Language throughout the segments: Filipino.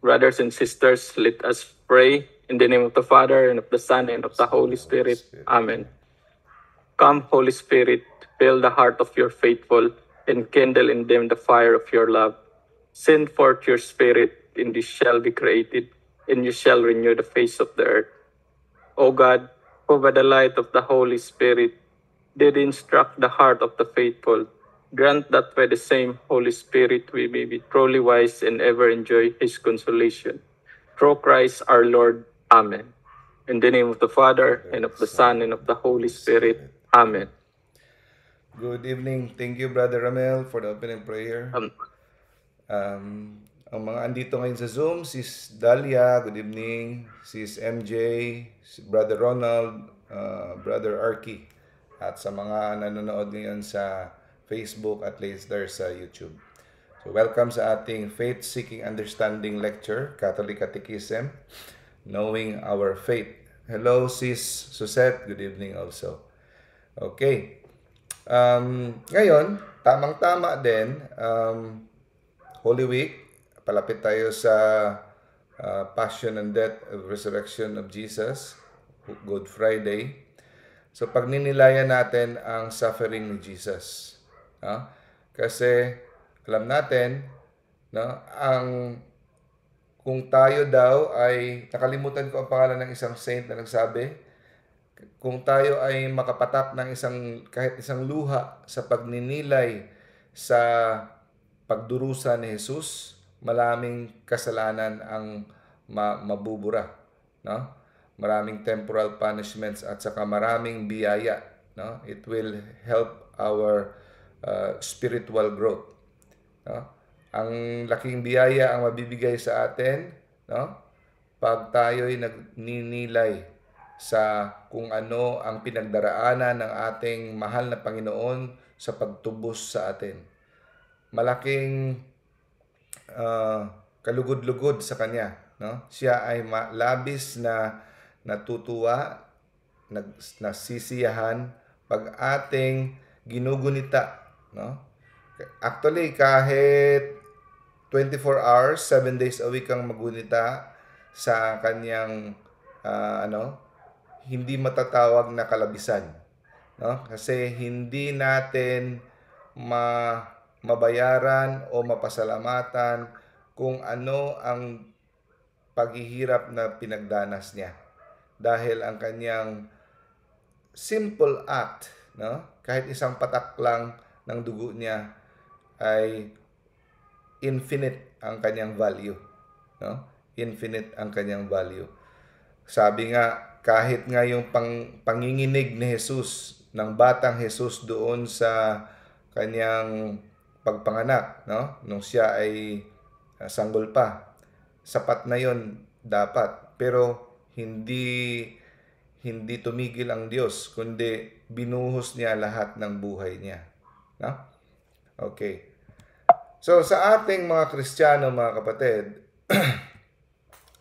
Brothers and sisters, let us pray in the name of the Father, and of the Son, and of the Holy Spirit. Amen. Come, Holy Spirit, fill the heart of your faithful, and kindle in them the fire of your love. Send forth your Spirit, and this shall be created, and you shall renew the face of the earth. O God, who by the light of the Holy Spirit did instruct the heart of the faithful, Grant that by the same Holy Spirit we may be truly wise and ever enjoy His consolation. Through Christ our Lord. Amen. In the name of the Father, and of the Son, and of the Holy Spirit. Amen. Good evening. Thank you, Brother Ramel, for the opening prayer. Um, um, ang mga andito ngayon sa Zoom, Sis Dalia, good evening. Sis MJ, Brother Ronald, uh, Brother Arky. At sa mga nanonood ngayon sa Facebook, at later sa YouTube. So welcome sa ating Faith Seeking Understanding Lecture, Catholic Catechism, Knowing Our Faith. Hello Sis Susette, good evening also. Okay. Um, ngayon, tamang-tama din, um, Holy Week, palapit tayo sa uh, Passion and Death of Resurrection of Jesus, Good Friday. So pagninilayan natin ang suffering ni Jesus. No? Kasi alam natin no, ang kung tayo daw ay nakalimutan ko ang pangalan ng isang saint na nagsabi kung tayo ay makapatak ng isang kahit isang luha sa pagninilay sa pagdurusa ni Jesus, maraming kasalanan ang ma- mabubura, no? Maraming temporal punishments at saka maraming biyaya, no? It will help our uh, spiritual growth. No? Ang laking biyaya ang mabibigay sa atin no? pag tayo'y nagninilay sa kung ano ang pinagdaraanan ng ating mahal na Panginoon sa pagtubos sa atin. Malaking uh, kalugod-lugod sa Kanya. No? Siya ay labis na natutuwa, nag, nasisiyahan pag ating ginugunita No? Actually, kahit 24 hours, 7 days a week ang magunita sa kanyang uh, ano, hindi matatawag na kalabisan. No? Kasi hindi natin ma mabayaran o mapasalamatan kung ano ang paghihirap na pinagdanas niya. Dahil ang kanyang simple act, no? kahit isang patak lang ng dugo niya ay infinite ang kanyang value. No? Infinite ang kanyang value. Sabi nga, kahit nga yung pang, panginginig ni Jesus, ng batang Jesus doon sa kanyang pagpanganak, no? nung siya ay ah, sanggol pa, sapat na yon dapat. Pero hindi hindi tumigil ang Diyos, kundi binuhos niya lahat ng buhay niya. No? Okay. So sa ating mga Kristiyano, mga kapatid,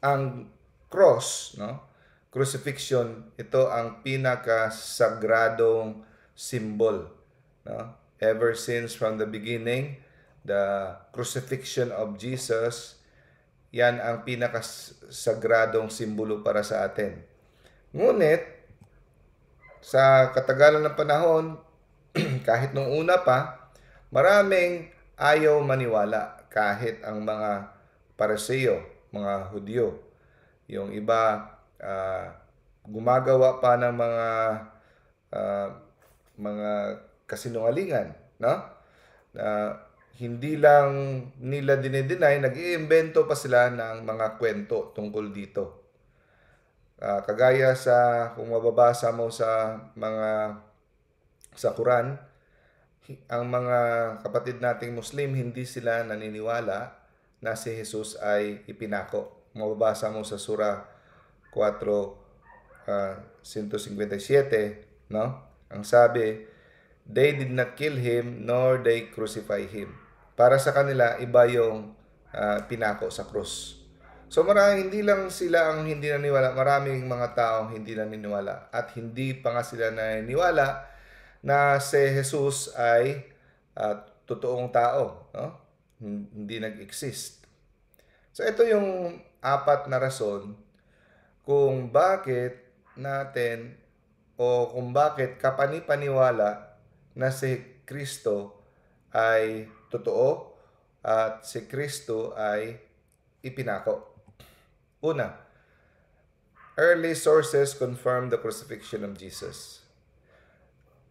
ang cross, no? Crucifixion, ito ang pinakasagradong symbol, no? Ever since from the beginning, the crucifixion of Jesus, yan ang pinakasagradong simbolo para sa atin. Ngunit, sa katagalan ng panahon, kahit nung una pa, maraming ayaw maniwala kahit ang mga pareseyo, mga Hudyo. Yung iba uh, gumagawa pa ng mga uh, mga kasinungalingan, no? Na hindi lang nila dinedeny, nag-iimbento pa sila ng mga kwento tungkol dito. Uh, kagaya sa, kung mababasa mo sa mga sa Quran, ang mga kapatid nating Muslim, hindi sila naniniwala na si Jesus ay ipinako. Mababasa mo sa Sura 4, uh, 157, no? Ang sabi, They did not kill him, nor they crucify him. Para sa kanila, iba yung uh, pinako sa krus. So marami, hindi lang sila ang hindi naniniwala, maraming mga taong hindi naniniwala at hindi pa nga sila naniniwala na si Jesus ay uh, totoong tao, no? hindi nag-exist. So ito yung apat na rason kung bakit natin o kung bakit kapanipaniwala na si Kristo ay totoo at si Kristo ay ipinako. Una, early sources confirm the crucifixion of Jesus.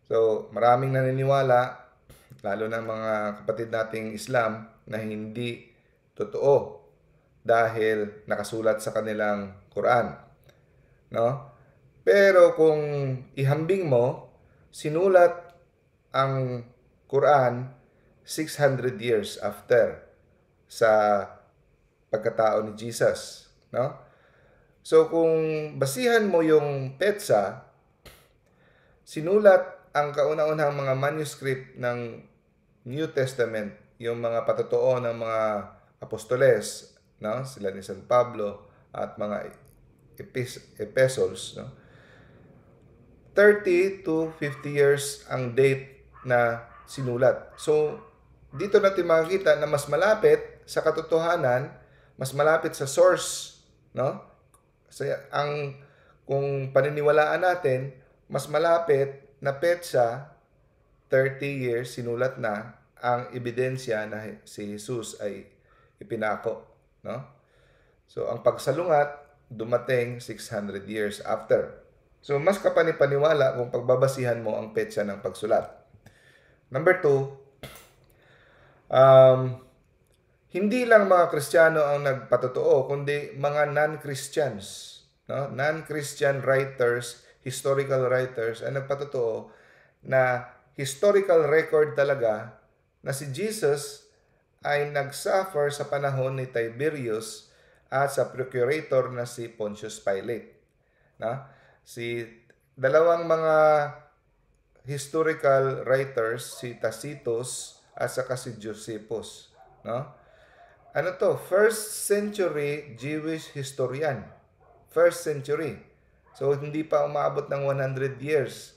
So, maraming naniniwala, lalo na mga kapatid nating Islam, na hindi totoo dahil nakasulat sa kanilang Quran. No? Pero kung ihambing mo, sinulat ang Quran 600 years after sa pagkatao ni Jesus, no? So kung basihan mo yung petsa, sinulat ang kauna-unahang mga manuscript ng New Testament, yung mga patotoo ng mga apostoles, no? sila ni San Pablo at mga epis- epistles, no? 30 to 50 years ang date na sinulat. So, dito natin makikita na mas malapit sa katotohanan, mas malapit sa source, no? Kasi ang kung paniniwalaan natin, mas malapit na petsa, 30 years sinulat na ang ebidensya na si Jesus ay ipinako, no? So ang pagsalungat dumating 600 years after. So mas kapanipaniwala kung pagbabasihan mo ang petsa ng pagsulat. Number two, um, hindi lang mga Kristiyano ang nagpatotoo, kundi mga non-Christians, no? non-Christian writers historical writers ang nagpatotoo na historical record talaga na si Jesus ay nagsuffer sa panahon ni Tiberius at sa procurator na si Pontius Pilate. Na? Si dalawang mga historical writers, si Tacitus at saka si Josephus. No? Ano to? First century Jewish historian. First century. So, hindi pa umabot ng 100 years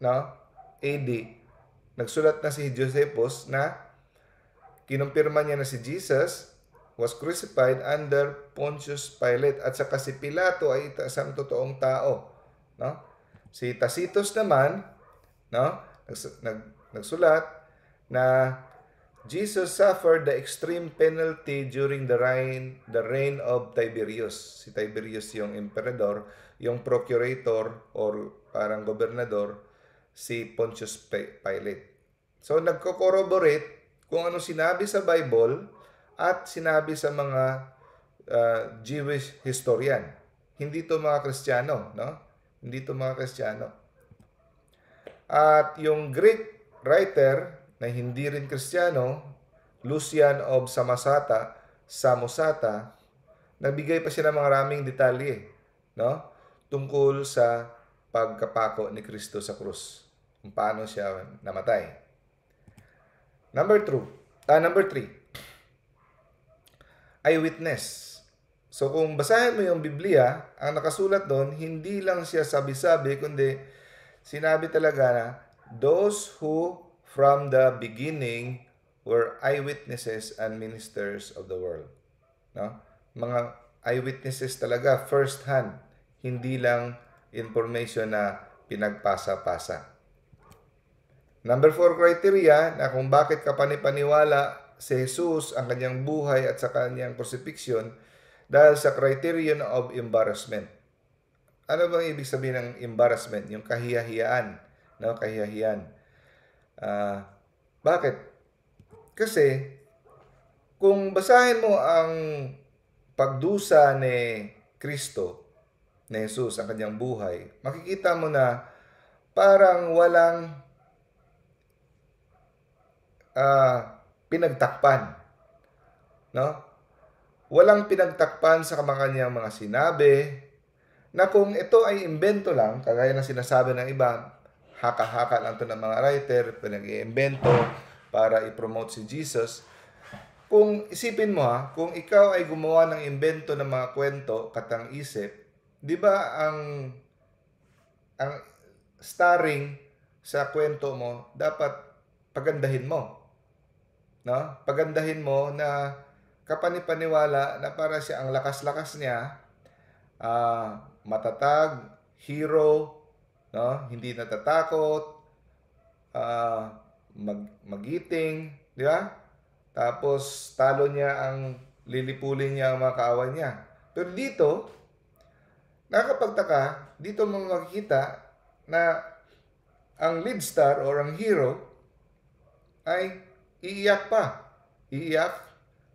no? AD, nagsulat na si Josephus na kinumpirma niya na si Jesus was crucified under Pontius Pilate at saka si Pilato ay isang totoong tao. No? Si Tacitus naman, no? nagsulat na Jesus suffered the extreme penalty during the reign, the reign of Tiberius. Si Tiberius yung emperador, yung procurator or parang gobernador, si Pontius Pilate. So nagko kung ano sinabi sa Bible at sinabi sa mga uh, Jewish historian. Hindi to mga Kristiyano, no? Hindi to mga Kristiyano. At yung Greek writer na hindi rin Kristiyano, Lucian of Samosata, Samosata, nagbigay pa siya ng maraming detalye, no? Tungkol sa pagkapako ni Kristo sa krus. Kung paano siya namatay. Number two, uh, number three, eyewitness. So kung basahin mo yung Biblia, ang nakasulat doon, hindi lang siya sabi-sabi, kundi sinabi talaga na those who from the beginning were eyewitnesses and ministers of the world. No? Mga eyewitnesses talaga, first hand, hindi lang information na pinagpasa-pasa. Number four criteria na kung bakit ka kapanipaniwala si Jesus ang kanyang buhay at sa kanyang crucifixion dahil sa criterion of embarrassment. Ano bang ibig sabihin ng embarrassment? Yung kahiyahiyaan. No? Kahiyahiyaan Uh, bakit? Kasi, kung basahin mo ang pagdusa ni Kristo, ni Jesus, ang kanyang buhay, makikita mo na parang walang uh, pinagtakpan. No? Walang pinagtakpan sa mga kanyang mga sinabi na kung ito ay imbento lang, kagaya ng sinasabi ng iba, haka-haka lang to ng mga writer, pinag-iimbento para i-promote si Jesus. Kung isipin mo ha, kung ikaw ay gumawa ng imbento ng mga kwento, katang isip, di ba ang ang starring sa kwento mo dapat pagandahin mo. No? Pagandahin mo na kapanipaniwala na para siya ang lakas-lakas niya, uh, matatag, hero, no? Hindi natatakot, uh, mag magiting, di ba? Tapos talo niya ang lilipulin niya ang mga kaaway niya. Pero dito, nakakapagtaka, dito mo makikita na ang lead star or ang hero ay iiyak pa. Iiyak,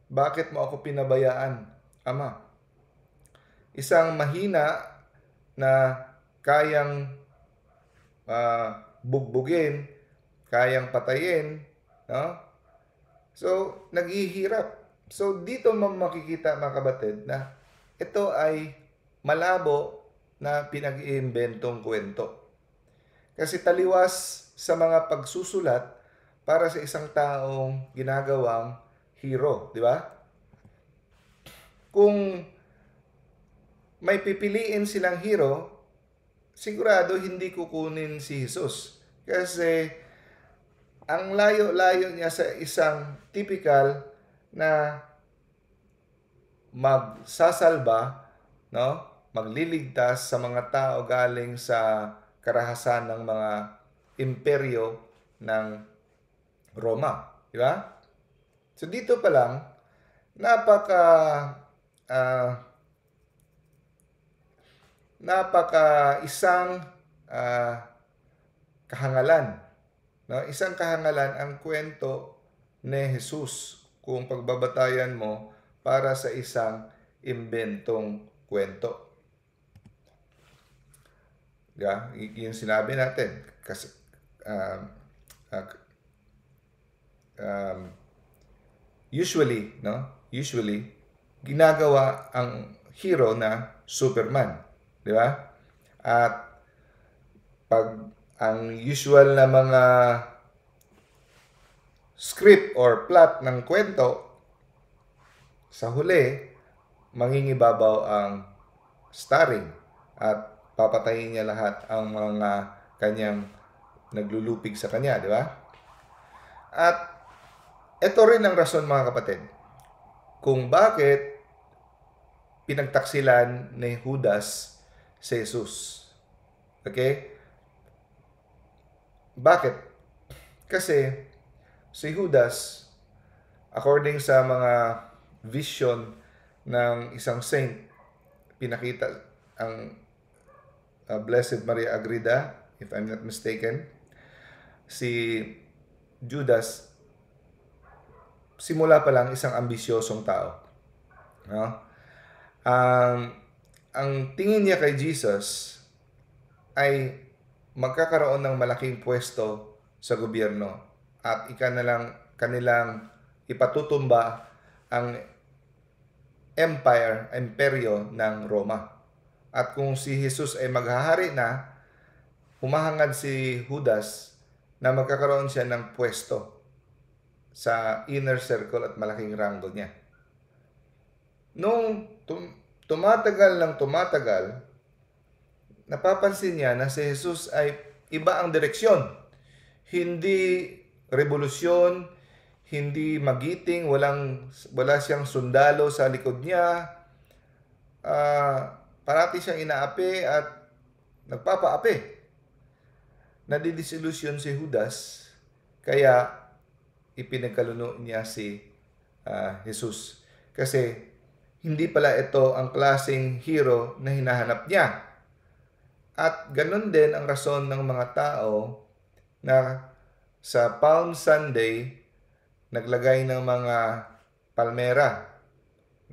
bakit mo ako pinabayaan, Ama? Isang mahina na kayang uh, bugbugin, kayang patayin, no? So, naghihirap. So, dito mo makikita mga kabatid na ito ay malabo na pinag-iimbentong kwento. Kasi taliwas sa mga pagsusulat para sa isang taong ginagawang hero, di ba? Kung may pipiliin silang hero, sigurado hindi kukunin si Jesus. Kasi ang layo-layo niya sa isang typical na magsasalba, no? magliligtas sa mga tao galing sa karahasan ng mga imperyo ng Roma. Di ba? So dito pa lang, napaka uh, napaka isang uh, kahangalan. No? Isang kahangalan ang kwento ni Jesus kung pagbabatayan mo para sa isang imbentong kwento. Yeah, yung sinabi natin kasi um, ah, um, usually, no? Usually ginagawa ang hero na Superman. Di ba? At pag ang usual na mga script or plot ng kwento, sa huli, mangingibabaw ang starring at papatayin niya lahat ang mga kanyang naglulupig sa kanya, di ba? At ito rin ang rason mga kapatid kung bakit pinagtaksilan ni Judas si Jesus. Okay? Bakit? Kasi si Judas, according sa mga vision ng isang saint, pinakita ang uh, Blessed Maria Agrida, if I'm not mistaken, si Judas, simula pa lang isang ambisyosong tao. No? Um, ang tingin niya kay Jesus ay magkakaroon ng malaking pwesto sa gobyerno at ika na lang kanilang ipatutumba ang empire, imperyo ng Roma. At kung si Jesus ay maghahari na, humahangad si Judas na magkakaroon siya ng pwesto sa inner circle at malaking ranggo niya. Noong Tumatagal ng tumatagal, napapansin niya na si Jesus ay iba ang direksyon. Hindi revolusyon, hindi magiting, walang, wala siyang sundalo sa likod niya. Uh, parati siyang inaapi at nagpapaapi. Nadidisillusion si Judas, kaya ipinagkaluno niya si uh, Jesus. Kasi hindi pala ito ang klasing hero na hinahanap niya. At ganun din ang rason ng mga tao na sa Palm Sunday naglagay ng mga palmera,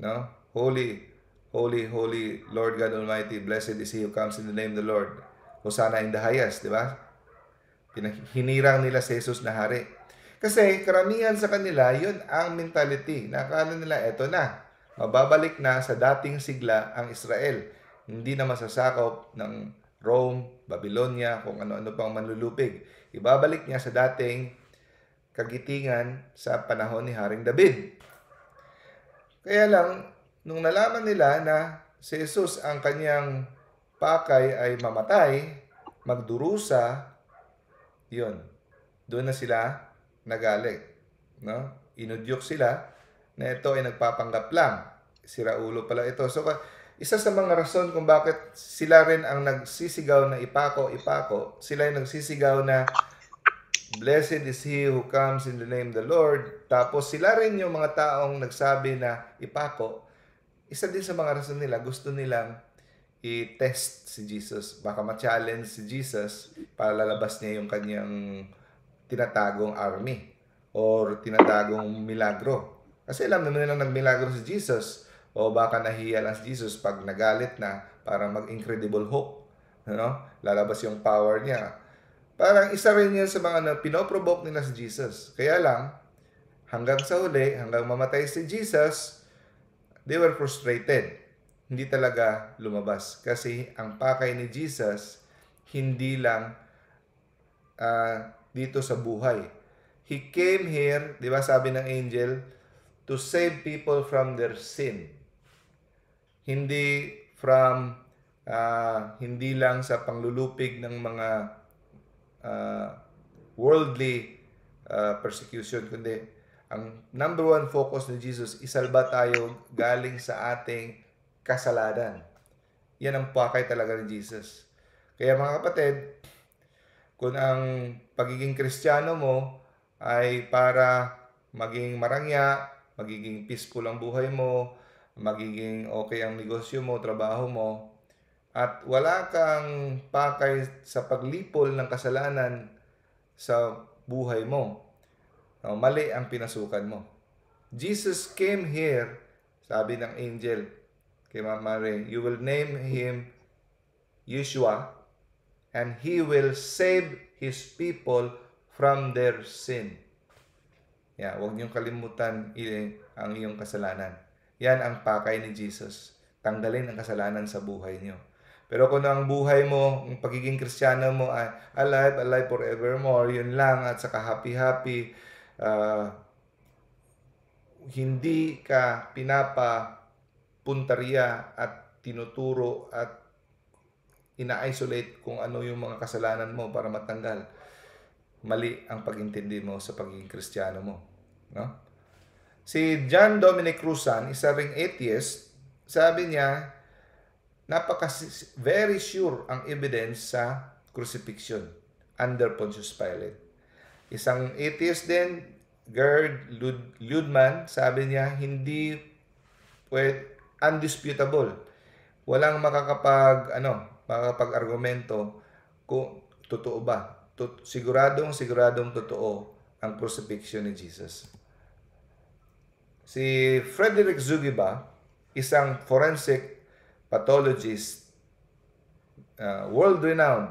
no? Holy, holy, holy Lord God Almighty, blessed is he who comes in the name of the Lord. Hosanna in the highest, di ba? Hinirang nila si Jesus na hari. Kasi karamihan sa kanila, yun ang mentality. Nakala nila, eto na mababalik na sa dating sigla ang Israel. Hindi na masasakop ng Rome, Babylonia, kung ano-ano pang manlulupig. Ibabalik niya sa dating kagitingan sa panahon ni Haring David. Kaya lang, nung nalaman nila na si Jesus ang kanyang pakay ay mamatay, magdurusa, yun, doon na sila nagalit. No? Inudyok sila na ito ay nagpapanggap lang. Si Raulo pala ito. So, isa sa mga rason kung bakit sila rin ang nagsisigaw na ipako, ipako, sila ay nagsisigaw na Blessed is he who comes in the name of the Lord. Tapos sila rin yung mga taong nagsabi na ipako. Isa din sa mga rason nila, gusto nilang i-test si Jesus. Baka ma-challenge si Jesus para lalabas niya yung kanyang tinatagong army or tinatagong milagro. Kasi alam naman nilang nagmilagro si Jesus. O baka nahiya lang si Jesus pag nagalit na para mag-incredible hope. Ano? Lalabas yung power niya. Parang isa rin yun sa mga na pinoprovoke nila si Jesus. Kaya lang, hanggang sa huli, hanggang mamatay si Jesus, they were frustrated. Hindi talaga lumabas. Kasi ang pakay ni Jesus, hindi lang uh, dito sa buhay. He came here, di ba sabi ng angel, to save people from their sin. Hindi from uh, hindi lang sa panglulupig ng mga uh, worldly uh, persecution kundi ang number one focus ni Jesus isalba tayo galing sa ating kasalanan. Yan ang pakay talaga ni Jesus. Kaya mga kapatid, kung ang pagiging kristyano mo ay para maging marangya, magiging peaceful ang buhay mo, magiging okay ang negosyo mo, trabaho mo, at wala kang pakay sa paglipol ng kasalanan sa buhay mo. mali ang pinasukan mo. Jesus came here, sabi ng angel kay Mama Ray, you will name him Yeshua and he will save his people from their sin. Yeah, huwag niyong kalimutan ang iyong kasalanan. Yan ang pakay ni Jesus. Tanggalin ang kasalanan sa buhay niyo. Pero kung ang buhay mo, ang pagiging kristyano mo ay alive, alive forevermore, yun lang, at saka happy-happy, uh, hindi ka pinapa punteriya at tinuturo at ina-isolate kung ano yung mga kasalanan mo para matanggal mali ang pagintindi mo sa pagiging Kristiyano mo. No? Si John Dominic Cruzan, isa ring atheist, sabi niya, napaka very sure ang evidence sa crucifixion under Pontius Pilate. Isang atheist din, Gerd Lud- Ludman, sabi niya, hindi pwede, undisputable. Walang makakapag, ano, makakapag-argumento kung totoo ba to, siguradong siguradong totoo ang crucifixion ni Jesus. Si Frederick Zugiba, isang forensic pathologist, uh, world-renowned,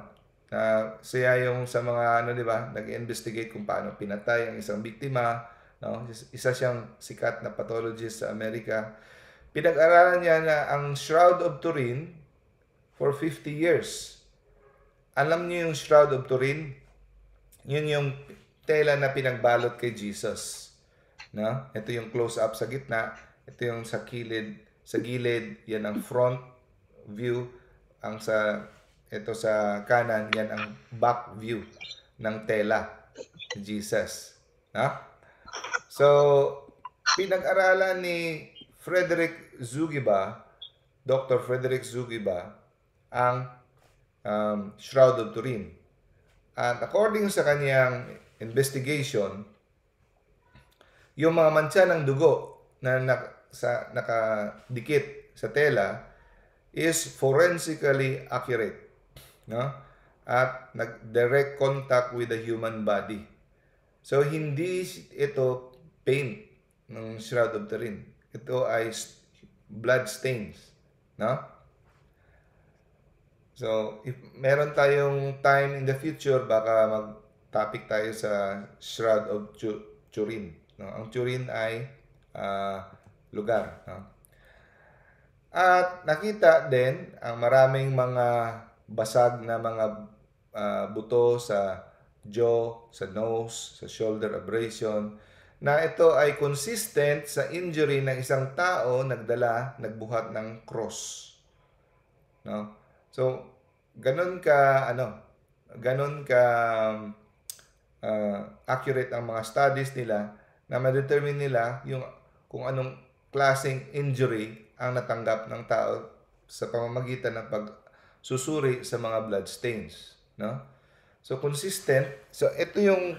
uh, siya yung sa mga ano 'di ba, nag-investigate kung paano pinatay ang isang biktima, no? Isa siyang sikat na pathologist sa Amerika. Pinag-aralan niya na ang Shroud of Turin for 50 years. Alam niyo yung Shroud of Turin? Yun yung tela na pinagbalot kay Jesus. No? Ito yung close-up sa gitna. Ito yung sa kilid. Sa gilid, yan ang front view. Ang sa, ito sa kanan, yan ang back view ng tela. Jesus. No? So, pinag-aralan ni Frederick Zugiba, Dr. Frederick Zugiba, ang um, Shroud of Turin. At according sa kanyang investigation, yung mga mancha ng dugo na nak sa, nakadikit sa tela is forensically accurate. No? At nag-direct contact with the human body. So, hindi ito paint ng Shroud of Turin. Ito ay blood stains. No? So, if meron tayong time in the future, baka mag-topic tayo sa Shroud of Turin. No? Ang Turin ay uh, lugar. No? At nakita din ang maraming mga basag na mga uh, buto sa jaw, sa nose, sa shoulder abrasion na ito ay consistent sa injury ng isang tao nagdala, nagbuhat ng cross. No? So, ganun ka, ano, ganun ka uh, accurate ang mga studies nila na ma-determine nila yung kung anong klaseng injury ang natanggap ng tao sa pamamagitan ng pagsusuri sa mga blood stains, no? So consistent. So ito yung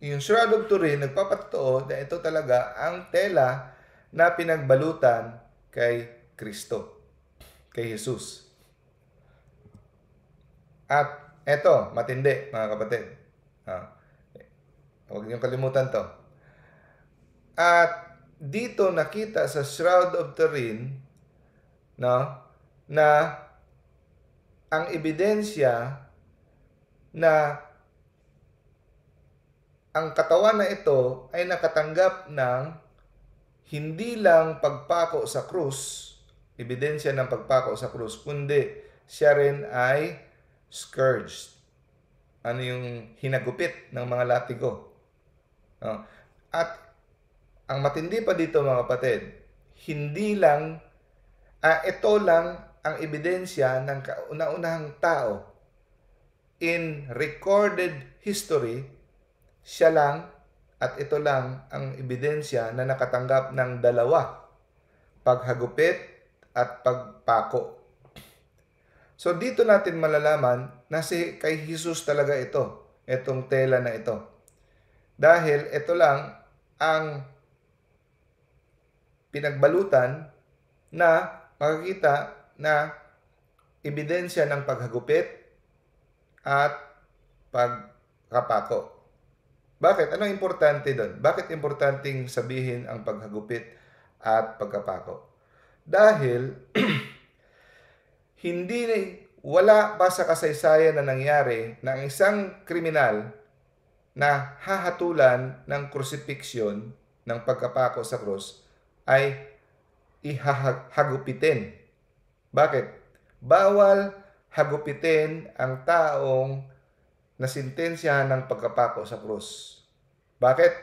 yung Shroud of rin nagpapatotoo na ito talaga ang tela na pinagbalutan kay Kristo, kay Jesus. At eto, matindi mga kapatid. huwag niyong kalimutan to. At dito nakita sa Shroud of Turin no, na ang ebidensya na ang katawan na ito ay nakatanggap ng hindi lang pagpako sa krus, ebidensya ng pagpako sa krus, kundi siya rin ay scourged. Ano yung hinagupit ng mga latigo. No? At ang matindi pa dito mga kapatid, hindi lang, uh, ito lang ang ebidensya ng kauna-unahang tao. In recorded history, siya lang at ito lang ang ebidensya na nakatanggap ng dalawa, paghagupit at pagpako. So dito natin malalaman na si kay Jesus talaga ito, itong tela na ito. Dahil ito lang ang pinagbalutan na makikita na ebidensya ng paghagupit at pagkapako. Bakit? Ano importante doon? Bakit importanteng sabihin ang paghagupit at pagkapako? Dahil hindi wala pa sa kasaysayan na nangyari ng isang kriminal na hahatulan ng crucifixion ng pagkapako sa krus ay ihagupitin. Bakit? Bawal hagupitin ang taong nasintensya ng pagkapako sa krus. Bakit?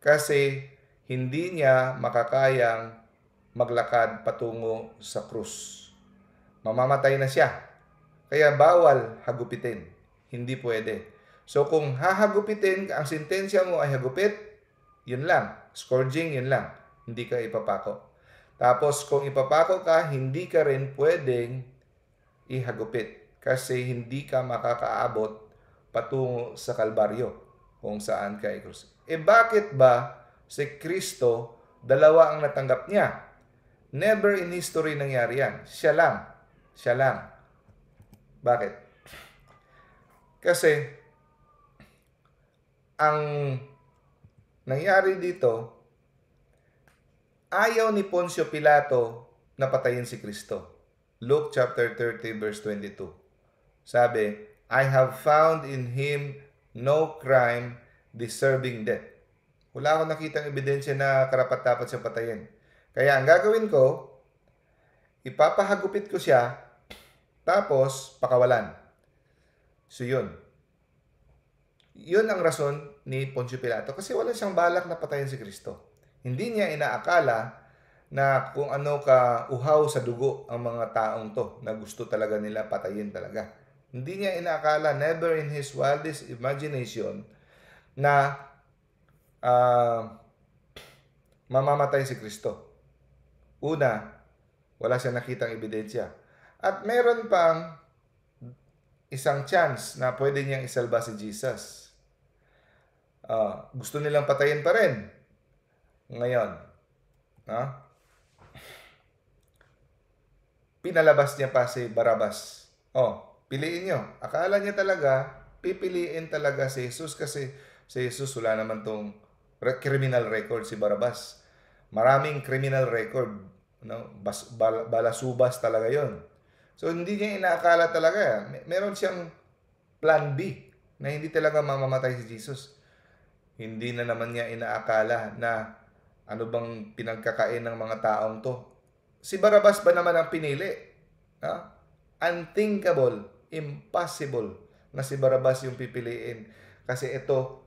Kasi hindi niya makakayang maglakad patungo sa krus mamamatay na siya. Kaya bawal hagupitin. Hindi pwede. So kung hahagupitin, ang sentensya mo ay hagupit, yun lang. Scourging, yun lang. Hindi ka ipapako. Tapos kung ipapako ka, hindi ka rin pwedeng ihagupit kasi hindi ka makakaabot patungo sa Kalbaryo kung saan ka ikrus. E bakit ba si Kristo dalawa ang natanggap niya? Never in history nangyari yan. Siya lang. Siya lang. Bakit? Kasi, ang nangyari dito, ayaw ni Poncio Pilato na patayin si Kristo. Luke chapter 30 verse 22. Sabi, I have found in him no crime deserving death. Wala akong nakitang ebidensya na karapat-dapat siya patayin. Kaya ang gagawin ko, ipapahagupit ko siya tapos, pakawalan. So, yun. Yun ang rason ni Poncio Pilato kasi wala siyang balak na patayin si Kristo. Hindi niya inaakala na kung ano ka uhaw sa dugo ang mga taong to na gusto talaga nila patayin talaga. Hindi niya inaakala, never in his wildest imagination, na uh, mamamatay si Kristo. Una, wala siyang nakitang ebidensya at meron pang isang chance na pwede niyang isalba si Jesus. Uh, gusto nilang patayin pa rin. Ngayon, no? Huh? pinalabas niya pa si Barabas. Oh, piliin niyo. Akala niya talaga, pipiliin talaga si Jesus kasi si Jesus wala naman tong criminal record si Barabas. Maraming criminal record. No? Bas, bal, balasubas talaga yon So hindi niya inaakala talaga. Meron siyang plan B na hindi talaga mamamatay si Jesus. Hindi na naman niya inaakala na ano bang pinagkakain ng mga taong to. Si Barabas ba naman ang pinili? Ha? Unthinkable, impossible na si Barabas yung pipiliin. Kasi ito,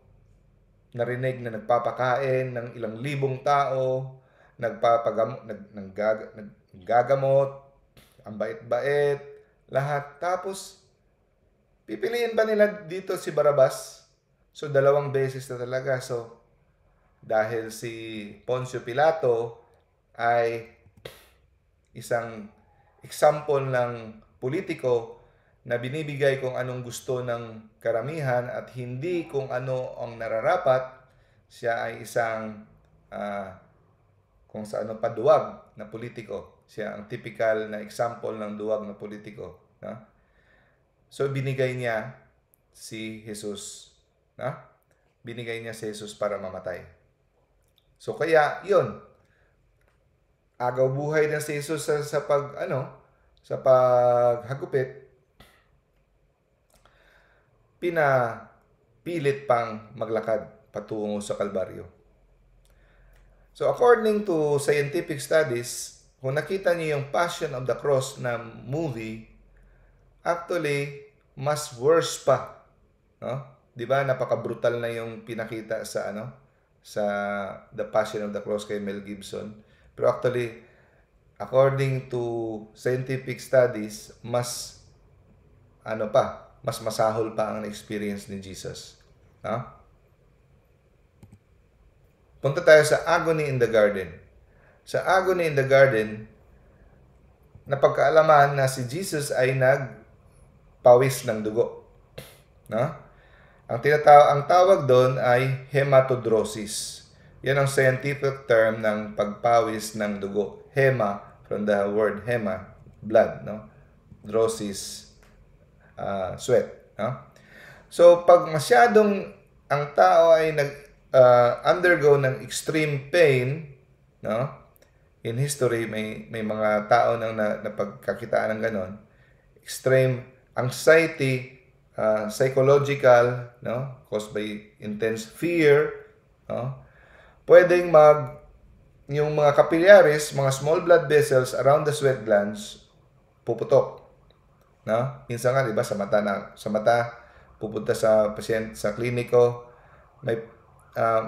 narinig na nagpapakain ng ilang libong tao, nagpapagam, nag, nag, nag, naggagamot, ang bait-bait, lahat. Tapos, pipiliin ba nila dito si Barabas? So, dalawang beses na talaga. So, dahil si Poncio Pilato ay isang example ng politiko na binibigay kung anong gusto ng karamihan at hindi kung ano ang nararapat, siya ay isang uh, kung sa ano paduwag na politiko. Siya ang typical na example ng duwag na politiko. No? So, binigay niya si Jesus. No? Binigay niya si Jesus para mamatay. So, kaya, yun. Agaw buhay na si Jesus sa, sa pag, ano, sa paghagupit. Pinapilit pang maglakad patungo sa Kalbaryo. So according to scientific studies, kung nakita niyo yung Passion of the Cross na movie, actually, mas worse pa. No? 'Di ba? Napaka-brutal na yung pinakita sa ano sa The Passion of the Cross kay Mel Gibson. Pero actually, according to scientific studies, mas ano pa, mas masahol pa ang experience ni Jesus. No? Punta tayo sa agony in the garden sa agony in the garden, napagkaalaman na si Jesus ay nagpawis ng dugo. No? Ang, tinataw- ang tawag doon ay hematodrosis. Yan ang scientific term ng pagpawis ng dugo. Hema, from the word hema, blood. No? Drosis, uh, sweat. No? So, pag masyadong ang tao ay nag, uh, undergo ng extreme pain, no? in history, may, may mga tao nang na, napagkakitaan ng ganon. Extreme anxiety, uh, psychological, no? caused by intense fear, no? pwedeng mag, yung mga capillaries, mga small blood vessels around the sweat glands, puputok. No? Minsan nga, di ba, sa mata, na, sa mata pupunta sa pasyente, sa kliniko, may uh,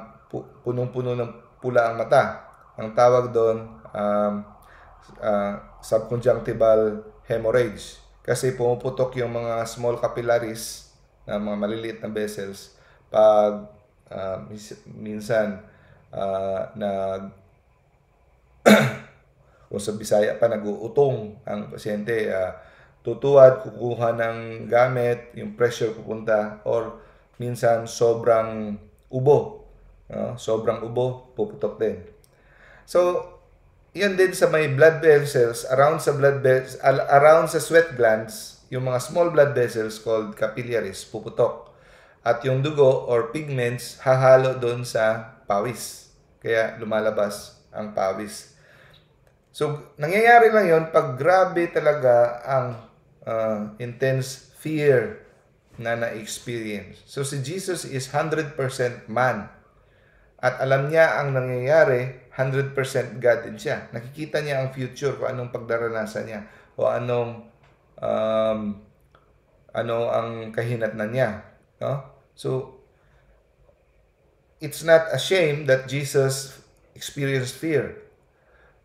punong-puno ng pula ang mata. Ang tawag doon, um, uh, subconjunctival hemorrhage kasi pumuputok yung mga small capillaries na mga maliliit na vessels pag uh, minsan uh, nag kung sa Bisaya pa nag-uutong ang pasyente uh, tutuwad kukuha ng gamit yung pressure pupunta or minsan sobrang ubo no? sobrang ubo puputok din so yun din sa may blood vessels, around sa blood vessels, around sa sweat glands, yung mga small blood vessels called capillaries, puputok. At yung dugo or pigments, hahalo doon sa pawis. Kaya lumalabas ang pawis. So, nangyayari lang yon pag grabe talaga ang uh, intense fear na na-experience. So, si Jesus is 100% man. At alam niya ang nangyayari 100% God din siya. Nakikita niya ang future kung anong pagdaranasan niya o anong um, ano ang kahinatnan niya. No? So, it's not a shame that Jesus experienced fear.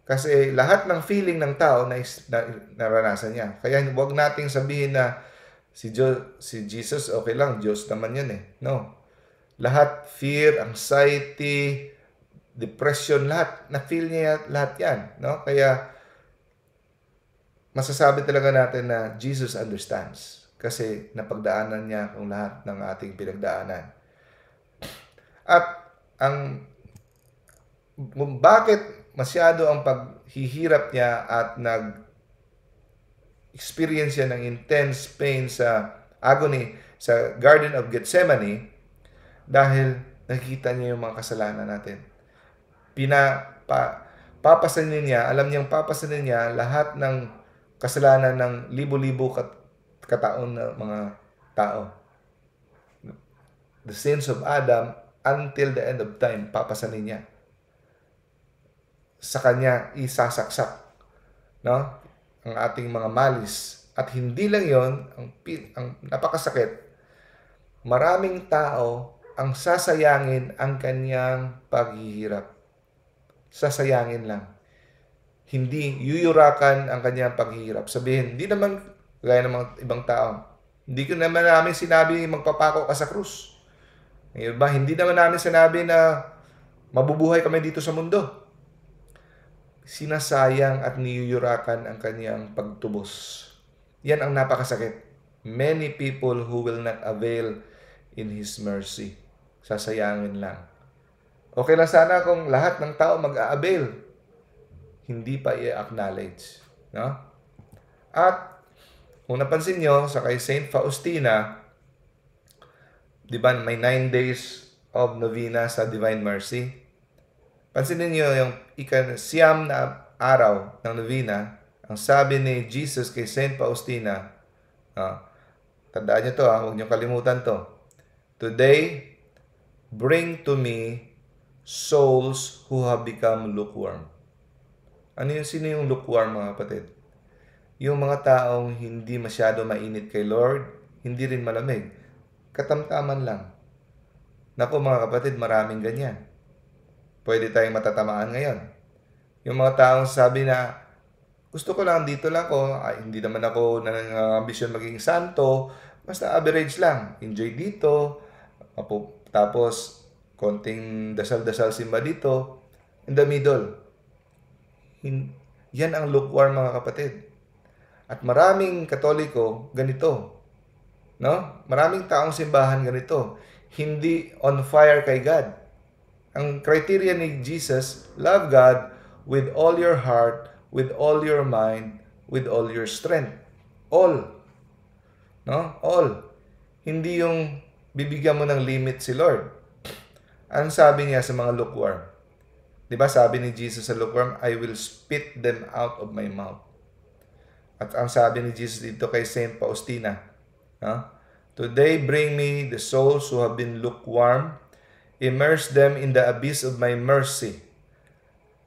Kasi lahat ng feeling ng tao na, na naranasan niya. Kaya huwag nating sabihin na si, jo, si Jesus okay lang, Diyos naman yan eh. No. Lahat fear, anxiety, depression, lahat. Na-feel niya lahat yan. No? Kaya, masasabi talaga natin na Jesus understands kasi napagdaanan niya ang lahat ng ating pinagdaanan. At ang kung bakit masyado ang paghihirap niya at nag experience niya ng intense pain sa agony sa Garden of Gethsemane dahil nakikita niya yung mga kasalanan natin pina, niya, alam niyang papasanin niya lahat ng kasalanan ng libo-libo kat, kataon na mga tao. The sins of Adam until the end of time, papasanin niya. Sa kanya isasaksak no? ang ating mga malis. At hindi lang yon ang, ang napakasakit, maraming tao ang sasayangin ang kanyang paghihirap sasayangin lang. Hindi yuyurakan ang kanyang paghihirap. Sabihin, hindi naman, gaya ng mga ibang tao, hindi ko naman namin sinabi magpapako ka sa krus. Iba, hindi naman namin sinabi na mabubuhay kami dito sa mundo. Sinasayang at niyuyurakan ang kanyang pagtubos. Yan ang napakasakit. Many people who will not avail in His mercy. Sasayangin lang. Okay lang sana kung lahat ng tao mag-a-avail. Hindi pa i-acknowledge. No? At kung napansin nyo, sa kay Saint Faustina, di ba may nine days of novena sa Divine Mercy? Pansinin niyo yung ikasiyam na araw ng novena, ang sabi ni Jesus kay Saint Faustina, no? tandaan nyo to ha, ah, huwag nyo kalimutan to. Today, bring to me souls who have become lukewarm. Ano yung sino yung lukewarm mga kapatid? Yung mga taong hindi masyado mainit kay Lord, hindi rin malamig. Katamtaman lang. Nako mga kapatid, maraming ganyan. Pwede tayong matatamaan ngayon. Yung mga taong sabi na, gusto ko lang dito lang ko, ay, ah, hindi naman ako nangangambisyon maging santo, basta average lang. Enjoy dito, tapos konting dasal-dasal simba dito, in the middle. Yan ang lukewarm mga kapatid. At maraming katoliko ganito. No? Maraming taong simbahan ganito. Hindi on fire kay God. Ang criteria ni Jesus, love God with all your heart, with all your mind, with all your strength. All. No? All. Hindi yung bibigyan mo ng limit si Lord. Anong sabi niya sa mga lukewarm? Di ba sabi ni Jesus sa lukewarm, I will spit them out of my mouth. At ang sabi ni Jesus dito kay St. Faustina, huh? Today bring me the souls who have been lukewarm, immerse them in the abyss of my mercy.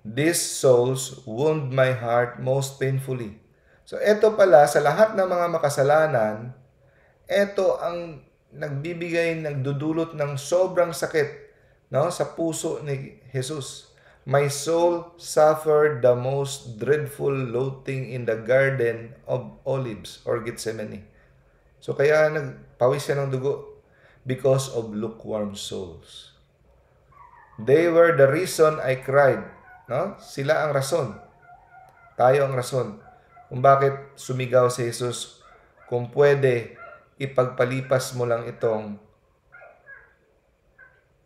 These souls wound my heart most painfully. So ito pala, sa lahat ng mga makasalanan, ito ang nagbibigay, nagdudulot ng sobrang sakit no, sa puso ni Jesus. My soul suffered the most dreadful loathing in the garden of olives or Gethsemane. So kaya nagpawis siya ng dugo because of lukewarm souls. They were the reason I cried. No? Sila ang rason. Tayo ang rason kung bakit sumigaw si Jesus, kung pwede, ipagpalipas mo lang itong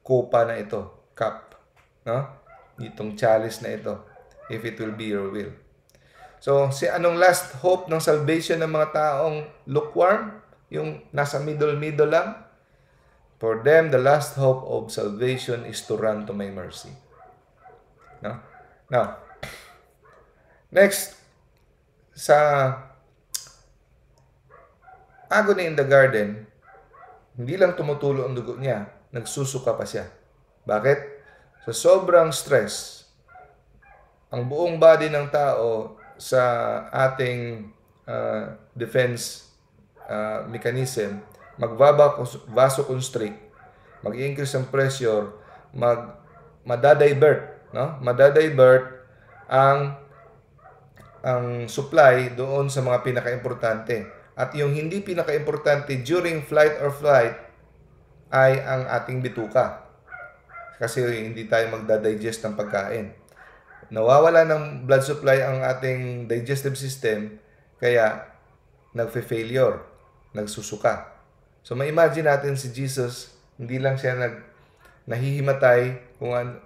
kupa na ito, cup, no? Itong chalice na ito, if it will be your will. So, si anong last hope ng salvation ng mga taong lukewarm, yung nasa middle-middle lang, for them, the last hope of salvation is to run to my mercy. No? Now, next, sa agony in the garden, hindi lang tumutulo ang dugo niya, nagsusuka pa siya. Bakit? Sa sobrang stress, ang buong body ng tao sa ating uh, defense uh, mechanism, magvasoconstrict, mag-increase ang pressure, mag madadivert, no? Madadivert ang ang supply doon sa mga pinakaimportante. At yung hindi pinakaimportante during flight or flight ay ang ating bituka. Kasi hindi tayo magda-digest ng pagkain. Nawawala ng blood supply ang ating digestive system kaya nagfe-failure, nagsusuka. So ma-imagine natin si Jesus, hindi lang siya nag nahihimatay kung an,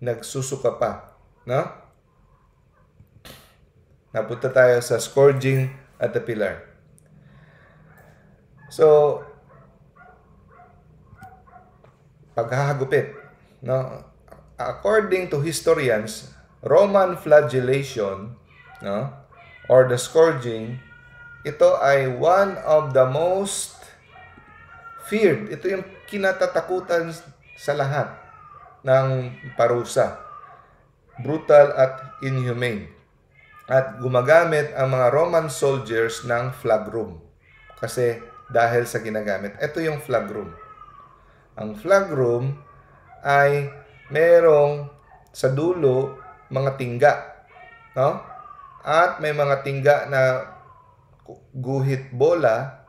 nagsusuka pa, no? Napunta tayo sa scourging at the pillar. So, paghahagupit. No? According to historians, Roman flagellation no? or the scourging, ito ay one of the most feared. Ito yung kinatatakutan sa lahat ng parusa. Brutal at inhumane. At gumagamit ang mga Roman soldiers ng flagrum. Kasi dahil sa ginagamit. Ito yung flagrum. Ang flag room ay merong sa dulo mga tingga, no? At may mga tingga na guhit bola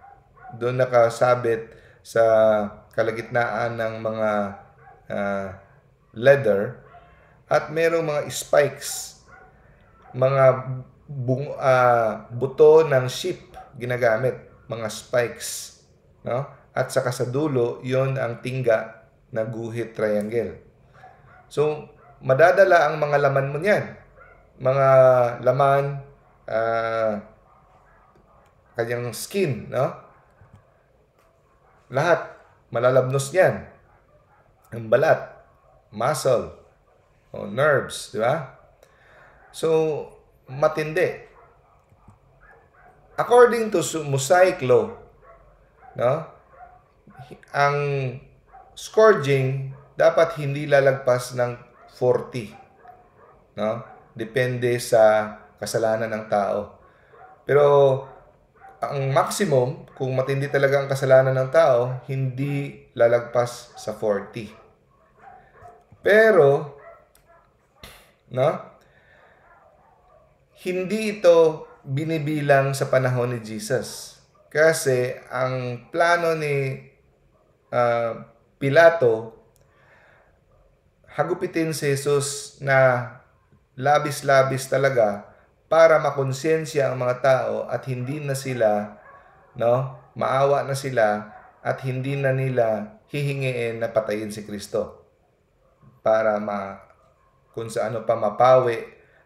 doon nakasabit sa kalagitnaan ng mga uh, leather at merong mga spikes, mga bung, uh, ah, buto ng sheep ginagamit, mga spikes, no? at saka sa dulo, yon ang tingga na guhit triangle. So, madadala ang mga laman mo niyan. Mga laman, uh, kanyang skin, no? Lahat, malalabnos niyan. Ang balat, muscle, o nerves, di ba? So, matindi. According to Mosaic law, no? ang scourging dapat hindi lalagpas ng 40. No? Depende sa kasalanan ng tao. Pero ang maximum, kung matindi talaga ang kasalanan ng tao, hindi lalagpas sa 40. Pero, no? Hindi ito binibilang sa panahon ni Jesus. Kasi ang plano ni uh, Pilato, hagupitin si Jesus na labis-labis talaga para makonsensya ang mga tao at hindi na sila no maawa na sila at hindi na nila hihingiin na patayin si Kristo para ma kung sa ano pa mapawi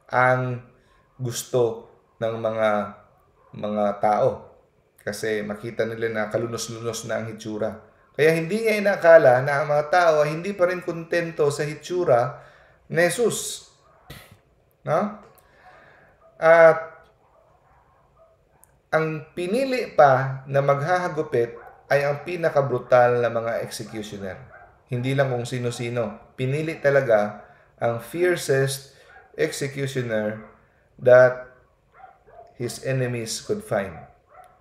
ang gusto ng mga mga tao kasi makita nila na kalunos-lunos na ang hitsura kaya hindi niya inakala na ang mga tao ay hindi pa rin kontento sa hitsura ni Jesus. No? At ang pinili pa na maghahagupit ay ang pinakabrutal na mga executioner. Hindi lang kung sino-sino. Pinili talaga ang fiercest executioner that his enemies could find.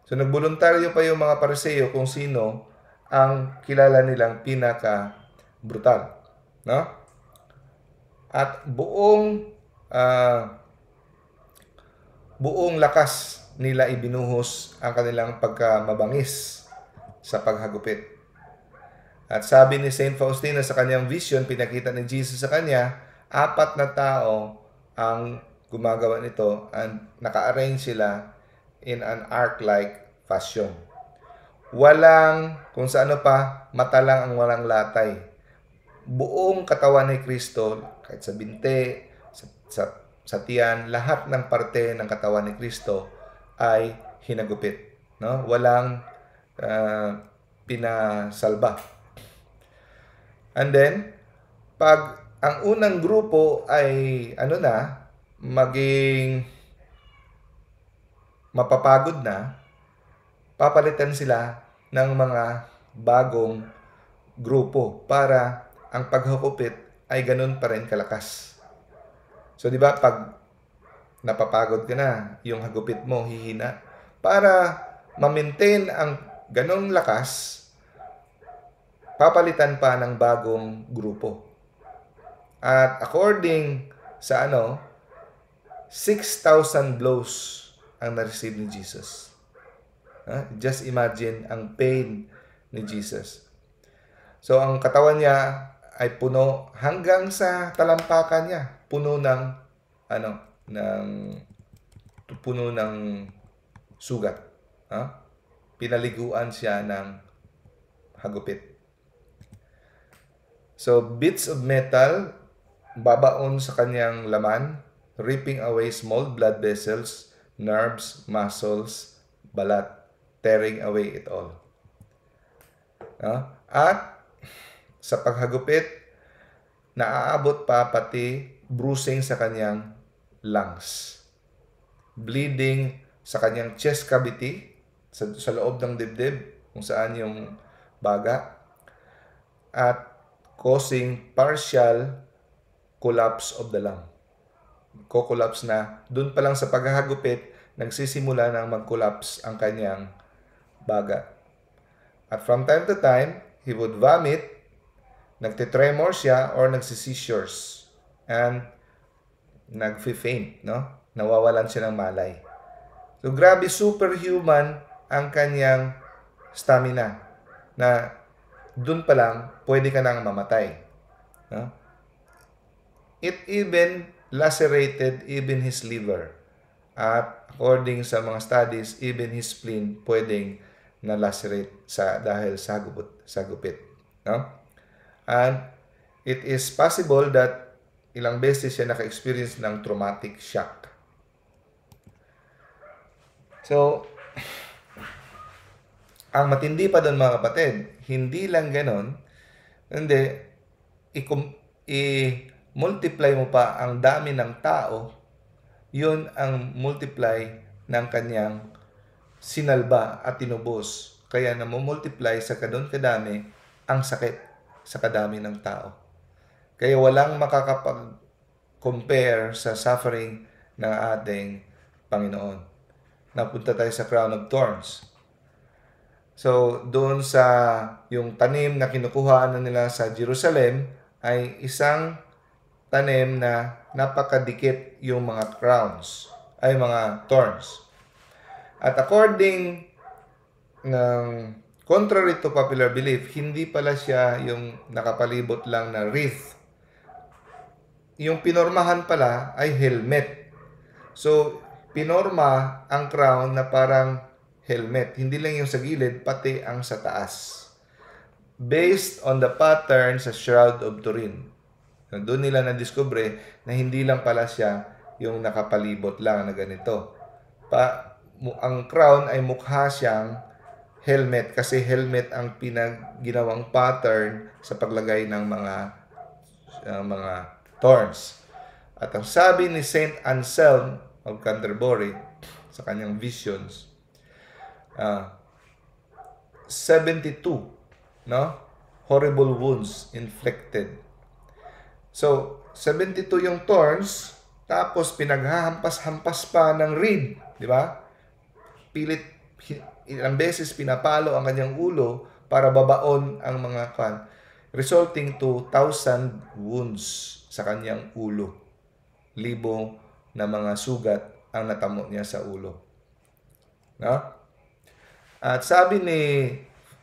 So nagboluntaryo pa yung mga pariseo kung sino ang kilala nilang pinaka-brutal. No? At buong uh, buong lakas nila ibinuhos ang kanilang pagkamabangis sa paghagupit. At sabi ni Saint Faustina sa kanyang vision, pinakita ni Jesus sa kanya, apat na tao ang gumagawa nito and naka-arrange sila in an arc-like fashion. Walang, kung sa ano pa, mata lang ang walang latay. Buong katawan ni Kristo, kahit sa binte, sa, sa, sa tiyan, lahat ng parte ng katawan ni Kristo ay hinagupit. No? Walang uh, pinasalba. And then, pag ang unang grupo ay ano na, maging mapapagod na, papalitan sila ng mga bagong grupo para ang paghukupit ay ganun pa rin kalakas. So, di ba, pag napapagod ka na, yung hagupit mo hihina, para ma-maintain ang ganong lakas, papalitan pa ng bagong grupo. At according sa ano, 6,000 blows ang na-receive ni Jesus. Ha? Just imagine ang pain ni Jesus. So ang katawan niya ay puno hanggang sa talampakan niya, puno ng ano ng puno ng sugat. Ha? Pinaliguan siya ng hagupit. So bits of metal babaon sa kanyang laman, ripping away small blood vessels, nerves, muscles, balat tearing away it all. No? At sa paghagupit, naaabot pa pati bruising sa kanyang lungs. Bleeding sa kanyang chest cavity, sa, sa loob ng dibdib, kung saan yung baga. At causing partial collapse of the lung. Ko-collapse na. Doon pa lang sa paghahagupit, nagsisimula na mag-collapse ang kanyang baga. At from time to time, he would vomit, nagtitremor siya or nagsiseizures and nagfi-faint, no? Nawawalan siya ng malay. So grabe superhuman ang kanyang stamina na dun pa lang pwede ka nang mamatay. No? It even lacerated even his liver. At according sa mga studies, even his spleen pwedeng na lacerate sa dahil sa gupit, sa gupit, no? And it is possible that ilang beses siya naka-experience ng traumatic shock. So, ang matindi pa doon mga kapatid, hindi lang ganon, hindi, i-multiply mo pa ang dami ng tao, yun ang multiply ng kanyang sinalba at tinubos, kaya namumultiply sa kadon kadami ang sakit sa kadami ng tao. Kaya walang makakapag-compare sa suffering ng ating Panginoon. Napunta tayo sa crown of thorns. So, doon sa yung tanim na kinukuha na nila sa Jerusalem ay isang tanim na napakadikit yung mga crowns, ay mga thorns. At according ng contrary to popular belief, hindi pala siya yung nakapalibot lang na wreath. Yung pinormahan pala ay helmet. So, pinorma ang crown na parang helmet. Hindi lang yung sa gilid, pati ang sa taas. Based on the pattern sa Shroud of Turin. Doon nila na-discover na hindi lang pala siya yung nakapalibot lang na ganito. Pa, ang crown ay mukha siyang helmet kasi helmet ang pinag ginawang pattern sa paglagay ng mga uh, mga thorns. At ang sabi ni Saint Anselm of Canterbury sa kanyang visions uh, 72 no horrible wounds inflicted. So 72 yung thorns tapos pinaghahampas-hampas pa ng reed, di ba? pilit ilang beses pinapalo ang kanyang ulo para babaon ang mga kan resulting to thousand wounds sa kanyang ulo. Libo na mga sugat ang natamo niya sa ulo. No? At sabi ni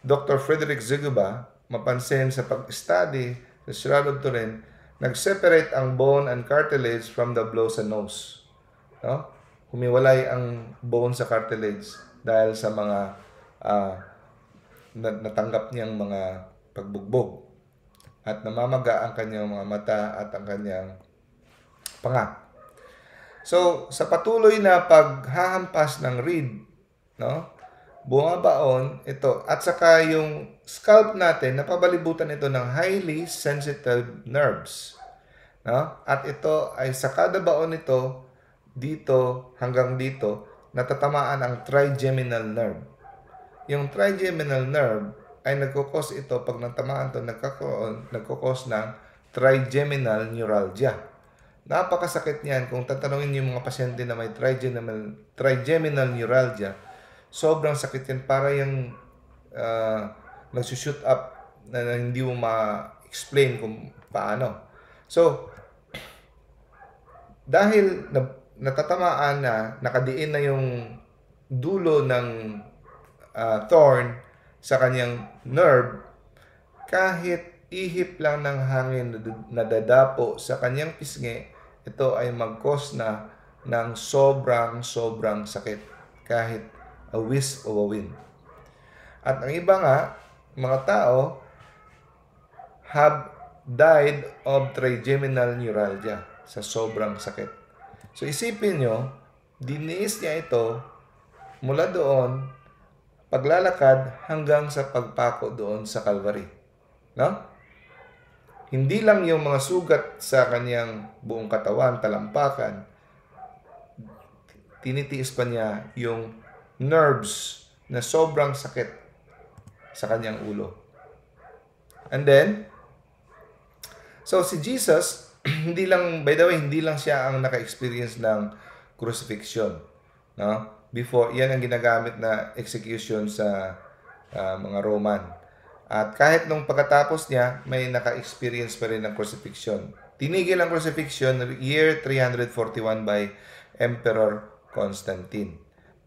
Dr. Frederick Ziguba, mapansin sa pag-study sa Sherlock Turin, nag-separate ang bone and cartilage from the blow sa nose. No? humiwalay ang bone sa cartilage dahil sa mga uh, natanggap niyang mga pagbugbog at namamaga ang kanyang mga mata at ang kanyang panga. So, sa patuloy na paghahampas ng reed, no? Bumabaon ito at saka yung scalp natin napabalibutan ito ng highly sensitive nerves, no? At ito ay sa kada baon nito dito hanggang dito, natatamaan ang trigeminal nerve. Yung trigeminal nerve ay nagkukos ito pag natamaan ito, nagkukos ng trigeminal neuralgia. Napakasakit niyan kung tatanungin niyo yung mga pasyente na may trigeminal, trigeminal neuralgia. Sobrang sakit yan para yung uh, nagsushoot up na hindi mo ma-explain kung paano. So, dahil na natatamaan na, nakadiin na yung dulo ng uh, thorn sa kanyang nerve, kahit ihip lang ng hangin na dadapo sa kanyang pisngi, ito ay mag-cause na ng sobrang sobrang sakit kahit a wisp of a wind. At ang iba nga, mga tao have died of trigeminal neuralgia sa sobrang sakit. So isipin nyo, diniis niya ito mula doon, paglalakad hanggang sa pagpako doon sa Calvary. No? Hindi lang yung mga sugat sa kanyang buong katawan, talampakan, tinitiis pa niya yung nerves na sobrang sakit sa kanyang ulo. And then, so si Jesus, hindi lang, by the way, hindi lang siya ang naka-experience ng crucifixion. No? Before, yan ang ginagamit na execution sa uh, mga Roman. At kahit nung pagkatapos niya, may naka-experience pa rin ng crucifixion. Tinigil ang crucifixion year 341 by Emperor Constantine.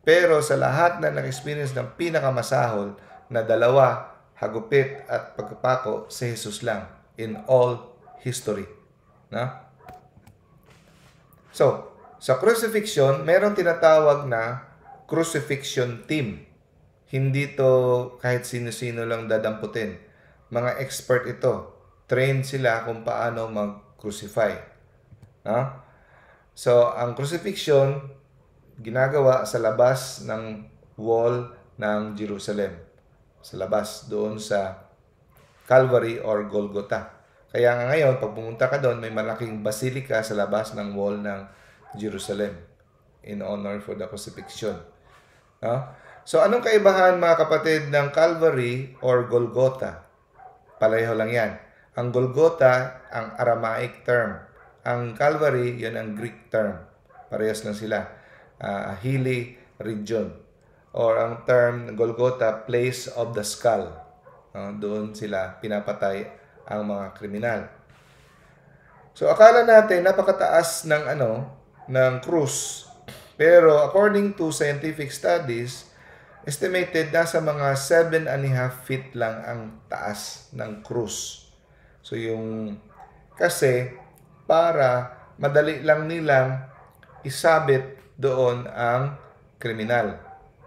Pero sa lahat na nag-experience ng pinakamasahol na dalawa, hagupit at pagpako sa si Jesus lang in all history. Na? So, sa crucifixion, merong tinatawag na crucifixion team. Hindi to kahit sino-sino lang dadamputin. Mga expert ito. Trained sila kung paano mag-crucify. Na? So, ang crucifixion, ginagawa sa labas ng wall ng Jerusalem. Sa labas, doon sa Calvary or Golgotha. Kaya nga ngayon, pag pumunta ka doon, may malaking basilica sa labas ng wall ng Jerusalem in honor for the crucifixion. No? So, anong kaibahan mga kapatid ng Calvary or Golgotha? Pareho lang yan. Ang Golgotha, ang Aramaic term. Ang Calvary, yun ang Greek term. Parehas lang sila. Uh, Hilly region. Or ang term Golgotha, place of the skull. No? doon sila pinapatay ang mga kriminal. So akala natin napakataas ng ano ng krus. Pero according to scientific studies, estimated sa mga 7 and a half feet lang ang taas ng krus. So yung kasi para madali lang nilang isabit doon ang kriminal.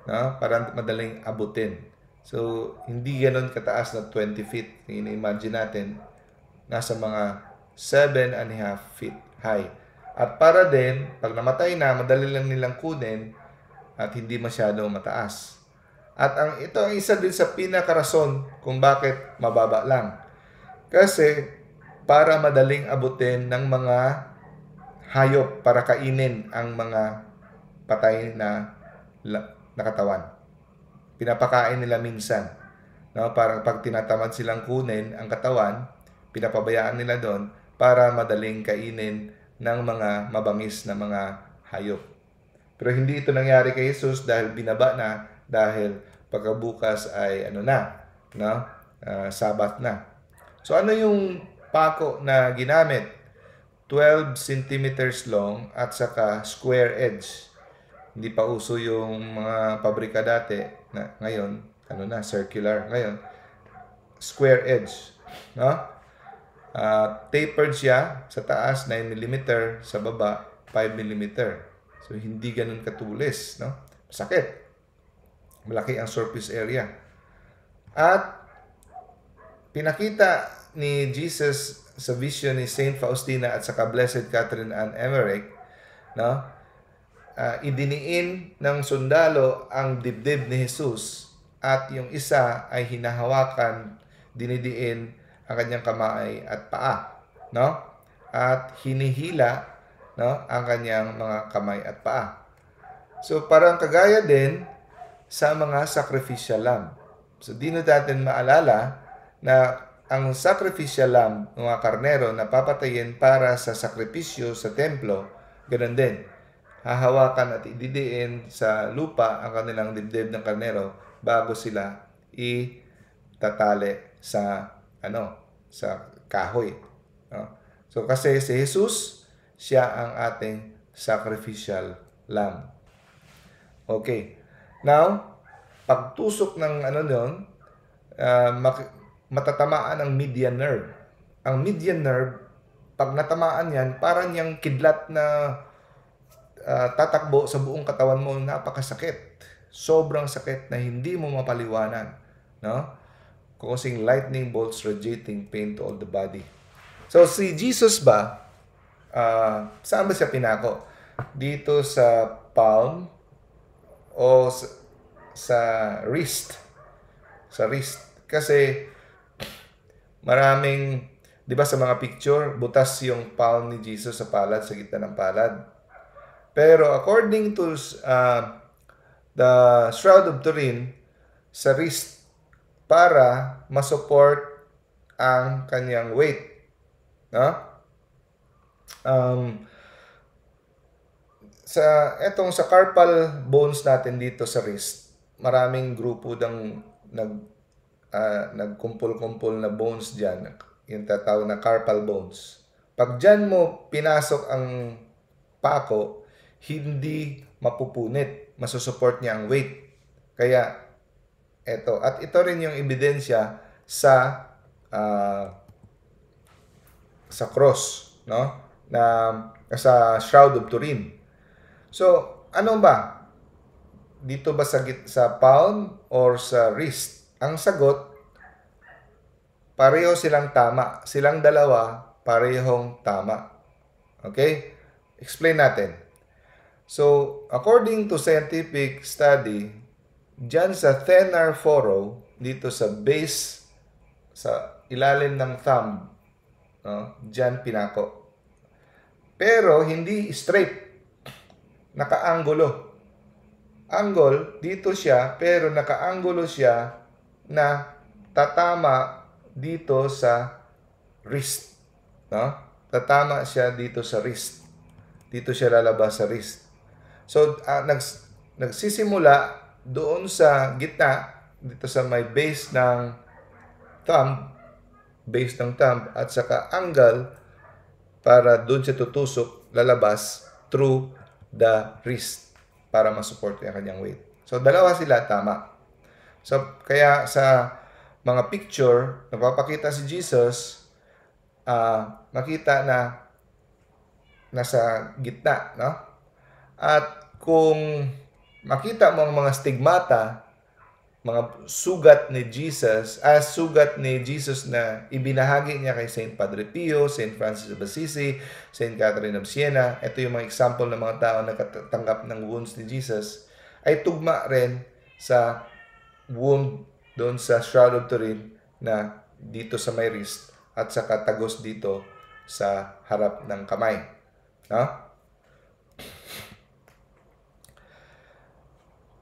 No? Para madaling abutin. So, hindi ganun kataas na 20 feet. Ini-imagine natin, nasa mga 7 and a half feet high. At para din, pag namatay na, madali lang nilang kunin at hindi masyado mataas. At ang ito ang isa din sa pinakarason kung bakit mababa lang. Kasi para madaling abutin ng mga hayop para kainin ang mga patay na nakatawan pinapakain nila minsan. No? Para pag tinatamad silang kunin ang katawan, pinapabayaan nila doon para madaling kainin ng mga mabangis na mga hayop. Pero hindi ito nangyari kay Jesus dahil binaba na dahil pagkabukas ay ano na, no? Uh, ah, sabat na. So ano yung pako na ginamit? 12 centimeters long at saka square edge. Hindi pa uso yung mga pabrika dati na, ngayon, ano na, circular. Ngayon, square edge. No? Uh, tapered siya sa taas 9 mm, sa baba 5 mm. So hindi ganoon katulis, no? Masakit. Malaki ang surface area. At pinakita ni Jesus sa vision ni Saint Faustina at sa Blessed Catherine and Emmerich, no? uh, idiniin ng sundalo ang dibdib ni Jesus at yung isa ay hinahawakan, dinidiin ang kanyang kamay at paa, no? At hinihila, no, ang kanyang mga kamay at paa. So parang kagaya din sa mga sacrificial lamb. So di na natin maalala na ang sacrificial lamb, mga karnero na papatayin para sa sakripisyo sa templo, ganun din hahawakan at ididiin sa lupa ang kanilang dibdib ng karnero bago sila itatali sa ano sa kahoy. No? So kasi si Jesus, siya ang ating sacrificial lamb. Okay. Now, pagtusok ng ano noon, uh, ah, matatamaan ang median nerve. Ang median nerve, pag natamaan yan, parang yung kidlat na Ah, tatakbo sa buong katawan mo, napakasakit. Sobrang sakit na hindi mo mapaliwanan. No? Causing lightning bolts radiating pain to all the body. So, si Jesus ba, uh, saan ba siya pinako? Dito sa palm o sa, sa wrist? Sa wrist. Kasi, maraming, di ba sa mga picture, butas yung palm ni Jesus sa palad, sa gitna ng palad pero according to uh, the Shroud of Turin, sa wrist para masupport ang kanyang weight. No? Um, sa etong sa carpal bones natin dito sa wrist, maraming grupo ng nag uh, nagkumpol-kumpol na bones diyan, yung tatawag na carpal bones. Pag diyan mo pinasok ang pako, hindi mapupunit. Masusupport niya ang weight. Kaya, eto. At ito rin yung ebidensya sa uh, sa cross, no? Na sa Shroud of Turin. So, ano ba? Dito ba sa sa palm or sa wrist? Ang sagot pareho silang tama. Silang dalawa parehong tama. Okay? Explain natin. So, according to scientific study, dyan sa thenar furrow, dito sa base, sa ilalim ng thumb, no? dyan pinako. Pero, hindi straight. Nakaanggulo. Angle, dito siya, pero nakaanggulo siya na tatama dito sa wrist. No? Tatama siya dito sa wrist. Dito siya lalabas sa wrist. So, uh, nags, nagsisimula doon sa gitna, dito sa may base ng thumb, base ng thumb, at saka angle, para doon siya tutusok, lalabas through the wrist para masupport yung kanyang weight. So, dalawa sila, tama. So, kaya sa mga picture, nagpapakita si Jesus, uh, ah, makita na nasa gitna, no? At kung makita mo ang mga stigmata, mga sugat ni Jesus, as sugat ni Jesus na ibinahagi niya kay St. Padre Pio, St. Francis of Assisi, St. Catherine of Siena, ito yung mga example ng mga tao na katanggap ng wounds ni Jesus, ay tugma rin sa wound doon sa Shroud of Turin na dito sa may wrist at sa katagos dito sa harap ng kamay. No?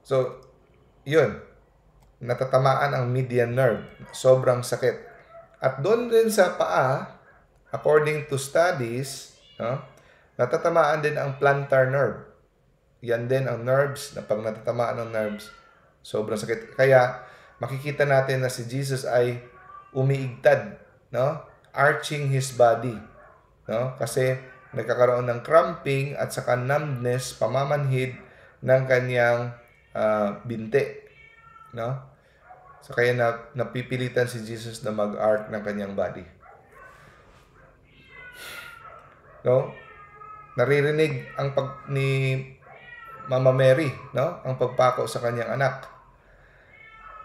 So, yun. Natatamaan ang median nerve. Sobrang sakit. At doon din sa paa, according to studies, no, natatamaan din ang plantar nerve. Yan din ang nerves na pag natatamaan ang nerves, sobrang sakit. Kaya, makikita natin na si Jesus ay umiigtad, no? Arching his body, no? Kasi nagkakaroon ng cramping at saka numbness, pamamanhid ng kanyang uh, binte. No? So kaya na, napipilitan si Jesus na mag-arc ng kanyang body. No? Naririnig ang pag ni Mama Mary, no? Ang pagpako sa kanyang anak.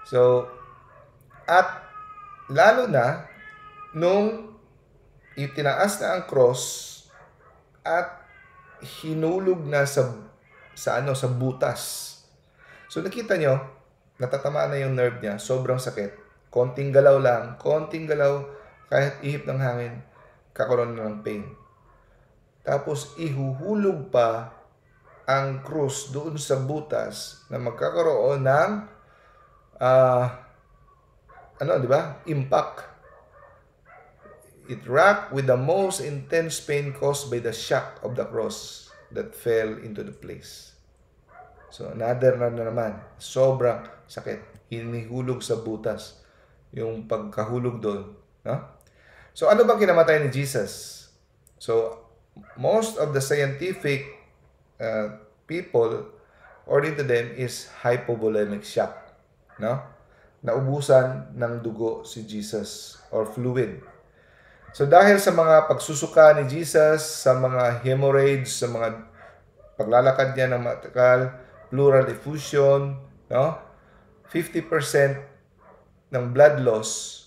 So at lalo na nung itinaas na ang cross at hinulog na sa sa ano sa butas So nakita nyo, natatamaan na yung nerve niya, sobrang sakit. Konting galaw lang, konting galaw, kahit ihip ng hangin, kakaroon na ng pain. Tapos ihuhulog pa ang cross doon sa butas na magkakaroon ng uh, ano, di ba? Impact. It racked with the most intense pain caused by the shock of the cross that fell into the place. So another na naman, sobrang sakit. Hinihulog sa butas yung pagkahulog doon. No? So ano bang kinamatay ni Jesus? So most of the scientific uh, people according to them is hypovolemic shock. No? Naubusan ng dugo si Jesus or fluid. So dahil sa mga pagsusuka ni Jesus, sa mga hemorrhage, sa mga paglalakad niya ng matagal, pleural effusion, no? 50% ng blood loss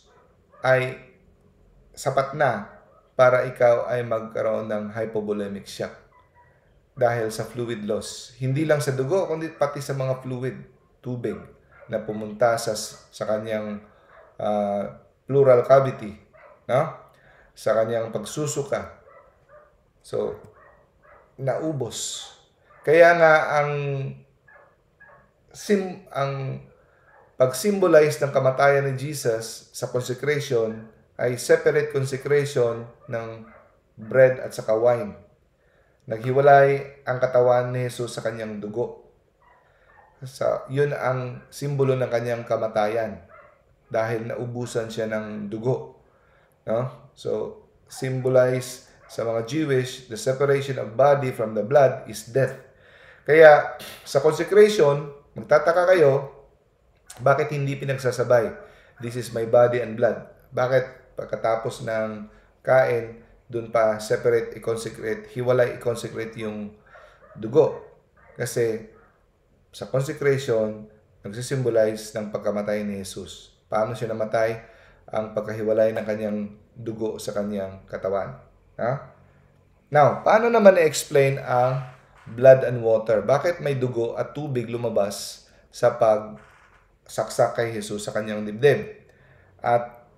ay sapat na para ikaw ay magkaroon ng hypovolemic shock dahil sa fluid loss. Hindi lang sa dugo, kundi pati sa mga fluid, tubig na pumunta sa, sa kanyang uh, ah, pleural cavity, no? sa kanyang pagsusuka. So, naubos. Kaya nga ang sim ang pag-symbolize ng kamatayan ni Jesus sa consecration ay separate consecration ng bread at saka wine. Naghiwalay ang katawan ni Jesus sa kanyang dugo. Sa, yun ang simbolo ng kanyang kamatayan dahil naubusan siya ng dugo. No? So, symbolize sa mga Jewish, the separation of body from the blood is death. Kaya sa consecration, Magtataka kayo, bakit hindi pinagsasabay? This is my body and blood. Bakit pagkatapos ng kain, dun pa separate, i-consecrate, hiwalay, i-consecrate yung dugo. Kasi sa consecration, nagsisimbolize ng pagkamatay ni Jesus. Paano siya namatay? Ang pagkahiwalay ng kanyang dugo sa kanyang katawan. Ha? Now, paano naman i explain ang blood and water. Bakit may dugo at tubig lumabas sa pag saksak kay Jesus sa kanyang dibdib? At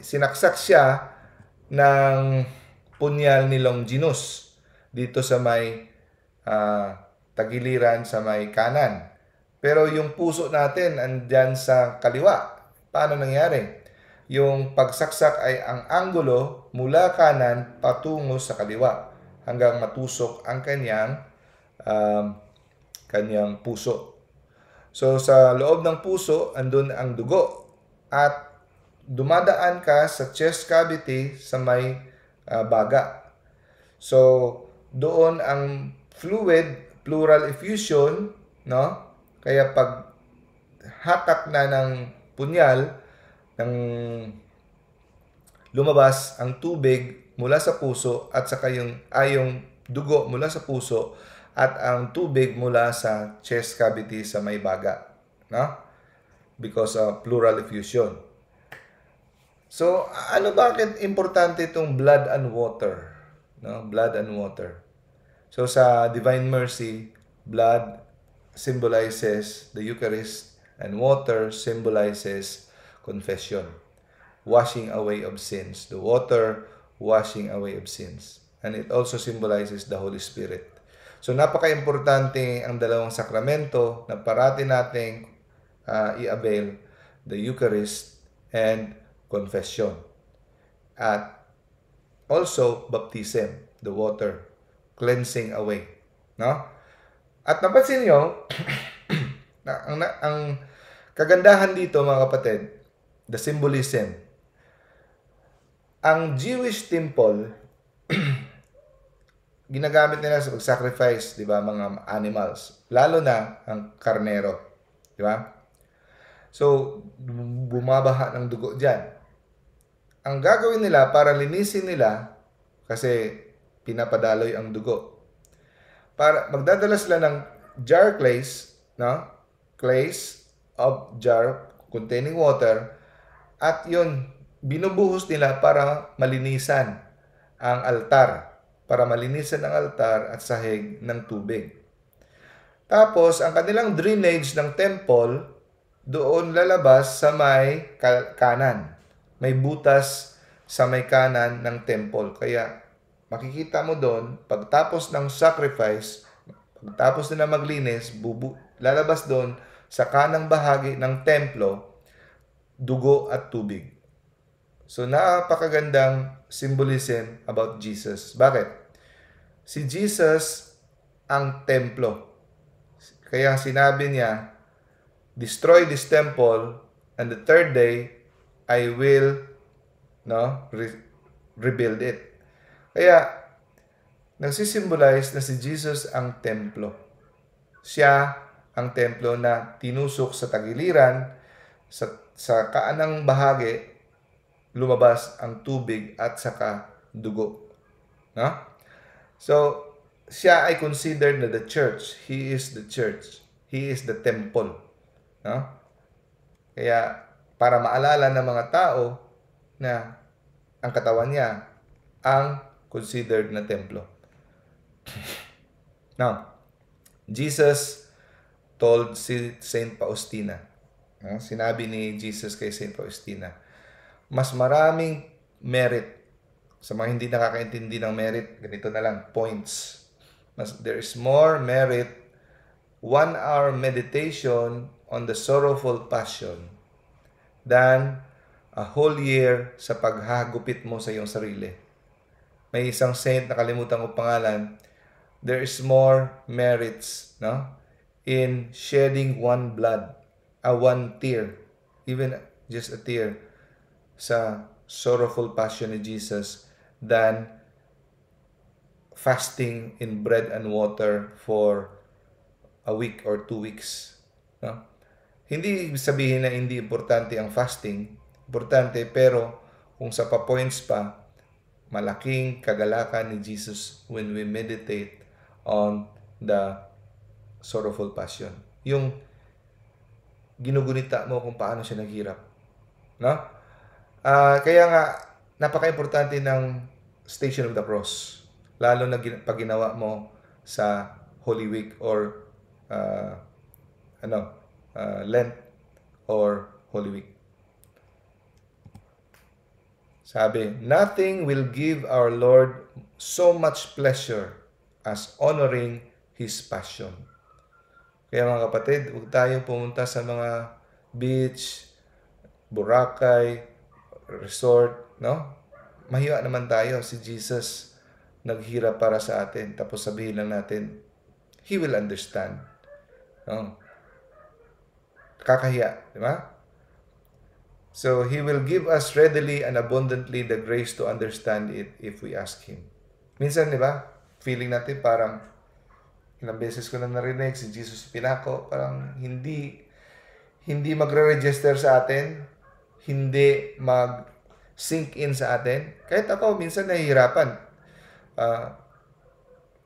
sinaksak siya ng punyal ni Longinus dito sa may uh, tagiliran sa may kanan. Pero yung puso natin andyan sa kaliwa. Paano nangyari? Yung pagsaksak ay ang anggulo mula kanan patungo sa kaliwa hanggang matusok ang kanyang um, kanyang puso. So sa loob ng puso, andun ang dugo at dumadaan ka sa chest cavity sa may uh, baga. So doon ang fluid, pleural effusion, no? Kaya pag hatak na ng punyal, ng lumabas ang tubig mula sa puso at saka yung, ayong dugo mula sa puso at ang tubig mula sa chest cavity sa may baga. No? Because of uh, pleural effusion. So, ano bakit importante itong blood and water? No? Blood and water. So, sa Divine Mercy, blood symbolizes the Eucharist and water symbolizes confession, washing away of sins. The water washing away of sins. And it also symbolizes the Holy Spirit. So napaka-importante ang dalawang sakramento na parati nating uh, i-avail, the Eucharist and confession. At also baptism, the water, cleansing away. No? At napansin niyo, ang, ang kagandahan dito mga kapatid, the symbolism ang Jewish temple, ginagamit nila sa sacrifice, di ba, mga animals. Lalo na ang karnero. Di ba? So, bumabaha ng dugo diyan. Ang gagawin nila para linisin nila, kasi pinapadaloy ang dugo. Para, magdadala sila ng jar clays, no? Clays of jar containing water. At yun, binubuhos nila para malinisan ang altar, para malinisan ang altar at sahig ng tubig. Tapos, ang kanilang drainage ng temple doon lalabas sa may kanan. May butas sa may kanan ng temple. Kaya, makikita mo doon, pagtapos ng sacrifice, pagtapos nila maglinis, bubu- lalabas doon sa kanang bahagi ng templo, dugo at tubig. So napakagandang symbolism about Jesus. Bakit? Si Jesus ang templo. Kaya sinabi niya, destroy this temple and the third day I will no re- rebuild it. Kaya nagsisimbolize na si Jesus ang templo. Siya ang templo na tinusok sa tagiliran sa sa kaanang bahagi lumabas ang tubig at saka dugo. No? So, siya ay considered na the church. He is the church. He is the temple. No? Kaya, para maalala ng mga tao na ang katawan niya ang considered na templo. Now, Jesus told si Saint Faustina. No? Sinabi ni Jesus kay Saint Faustina, mas maraming merit. Sa mga hindi nakakaintindi ng merit, ganito na lang, points. Mas, there is more merit one hour meditation on the sorrowful passion than a whole year sa paghagupit mo sa iyong sarili. May isang saint, nakalimutan ko pangalan, there is more merits no? in shedding one blood, a one tear, even just a tear, sa sorrowful passion ni Jesus than fasting in bread and water for a week or two weeks. No? Hindi sabihin na hindi importante ang fasting. Importante, pero kung sa pa-points pa, malaking kagalakan ni Jesus when we meditate on the sorrowful passion. Yung ginugunita mo kung paano siya naghirap. No? Uh, kaya nga, napaka-importante ng Station of the Cross. Lalo na pag ginawa mo sa Holy Week or uh, ano, uh, Lent or Holy Week. Sabi, nothing will give our Lord so much pleasure as honoring His passion. Kaya mga kapatid, huwag tayo pumunta sa mga beach, Boracay, resort, no? Mahiwa naman tayo. Si Jesus naghirap para sa atin. Tapos sabihin lang natin, He will understand. No? Kakahiya, di ba? So, He will give us readily and abundantly the grace to understand it if we ask Him. Minsan, di ba? Feeling natin parang ilang beses ko na narinig si Jesus Pinako, parang hindi hindi magre-register sa atin hindi mag sink in sa atin. Kahit ako minsan nahihirapan. Uh,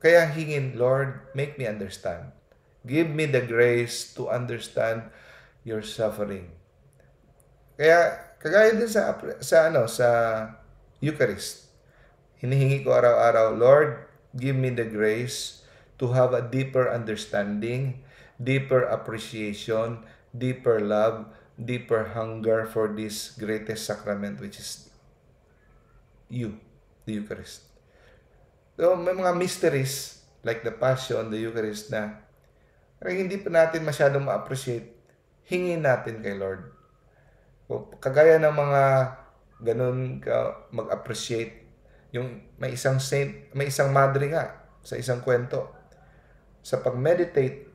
kaya hingin, Lord, make me understand. Give me the grace to understand your suffering. Kaya kagaya din sa sa ano sa Eucharist. Hinihingi ko araw-araw, Lord, give me the grace to have a deeper understanding, deeper appreciation, deeper love deeper hunger for this greatest sacrament which is you, the Eucharist. So, may mga mysteries like the Passion, the Eucharist na hindi pa natin masyadong ma-appreciate, hingin natin kay Lord. Kagaya ng mga ganun ka mag-appreciate yung may isang saint, may isang madre nga sa isang kwento. Sa pag-meditate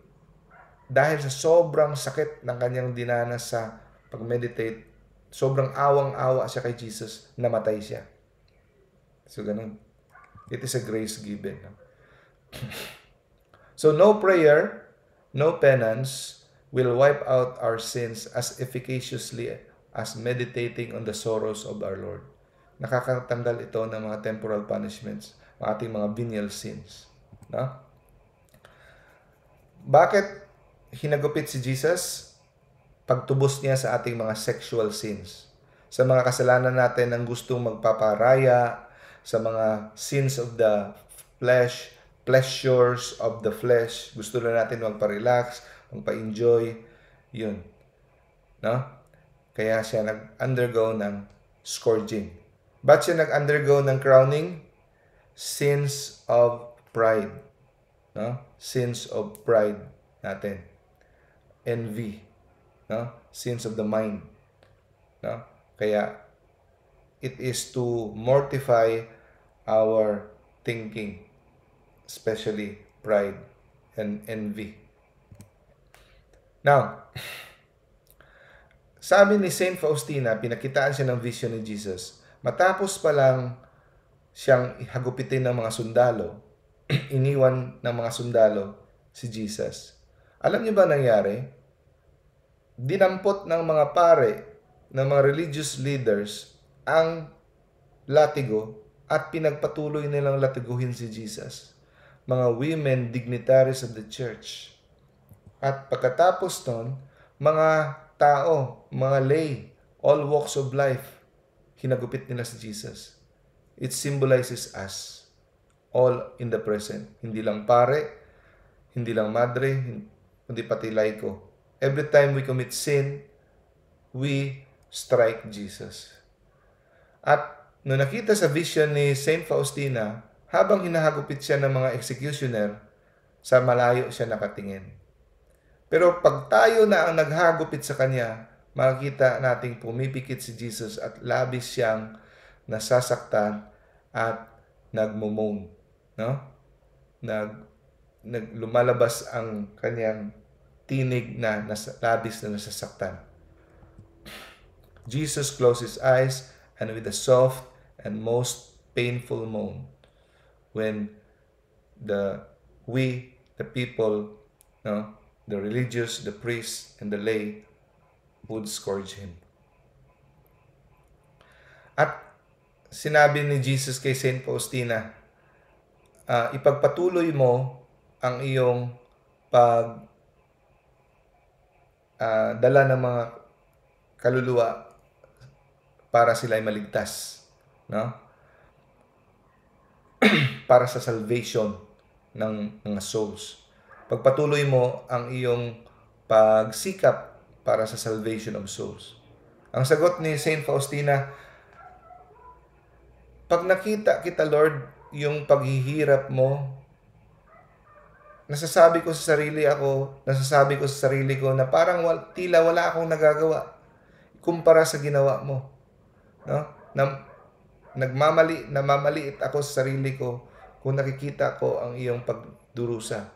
dahil sa sobrang sakit ng kanyang dinanas sa pag-meditate, sobrang awang-awa siya kay Jesus, namatay siya. So, ganun. It is a grace given. so, no prayer, no penance will wipe out our sins as efficaciously as meditating on the sorrows of our Lord. Nakakatanggal ito ng mga temporal punishments, ng ating mga venial sins. No? Bakit hinagupit si Jesus pagtubos niya sa ating mga sexual sins. Sa mga kasalanan natin ng gustong magpaparaya, sa mga sins of the flesh, pleasures of the flesh. Gusto lang natin magpa-relax, magpa-enjoy. Yun. No? Kaya siya nag-undergo ng scourging. Ba't siya nag-undergo ng crowning? Sins of pride. No? Sins of pride natin envy, no? sins of the mind. No? Kaya, it is to mortify our thinking, especially pride and envy. Now, sabi ni Saint Faustina, pinakitaan siya ng vision ni Jesus. Matapos pa lang siyang hagupitin ng mga sundalo, iniwan ng mga sundalo si Jesus. Alam niyo ba nangyari? Dinampot ng mga pare, ng mga religious leaders, ang latigo at pinagpatuloy nilang latiguhin si Jesus. Mga women dignitaries of the church. At pagkatapos nun, mga tao, mga lay, all walks of life, hinagupit nila si Jesus. It symbolizes us all in the present. Hindi lang pare, hindi lang madre, kundi pati lay ko. Every time we commit sin, we strike Jesus. At no nakita sa vision ni St. Faustina, habang hinahagupit siya ng mga executioner, sa malayo siya nakatingin. Pero pag tayo na ang naghagupit sa Kanya, makikita nating pumipikit si Jesus at labis siyang nasasaktan at nagmumong. No? Nag, nag, lumalabas ang kanyang tinig na nasa, labis na nasasaktan. Jesus closed his eyes and with a soft and most painful moan, when the we, the people, no, the religious, the priests, and the lay would scourge him. At sinabi ni Jesus kay Saint Faustina, uh, ipagpatuloy mo ang iyong pag uh, dala ng mga kaluluwa para sila ay maligtas, no? para sa salvation ng mga souls. Pagpatuloy mo ang iyong pagsikap para sa salvation of souls. Ang sagot ni Saint Faustina, pag nakita kita Lord, yung paghihirap mo nasasabi ko sa sarili ako, nasasabi ko sa sarili ko na parang wal, tila wala akong nagagawa kumpara sa ginawa mo. No? Na, nagmamali, namamaliit ako sa sarili ko kung nakikita ko ang iyong pagdurusa.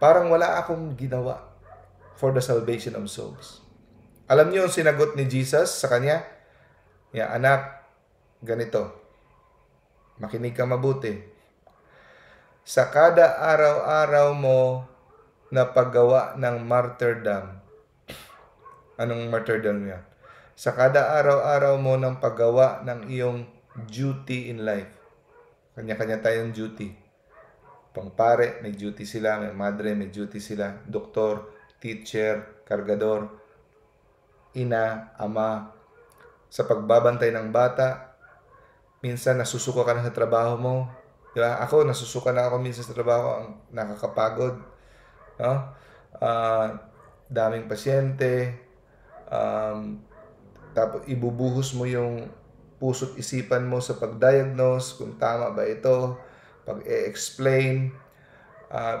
Parang wala akong ginawa for the salvation of souls. Alam niyo yung sinagot ni Jesus sa kanya? Ya, anak, ganito. Makinig ka mabuti sa kada araw-araw mo na paggawa ng martyrdom. Anong martyrdom yan? Sa kada araw-araw mo ng paggawa ng iyong duty in life. Kanya-kanya tayong duty. Pangpare, may duty sila. May madre, may duty sila. Doktor, teacher, kargador, ina, ama. Sa pagbabantay ng bata, minsan nasusuko ka na sa trabaho mo, Di Ako, nasusuka na ako minsan sa trabaho. Ang nakakapagod. No? Uh, daming pasyente. Um, tapos ibubuhos mo yung puso't isipan mo sa pagdiagnose kung tama ba ito, pag explain uh, ah,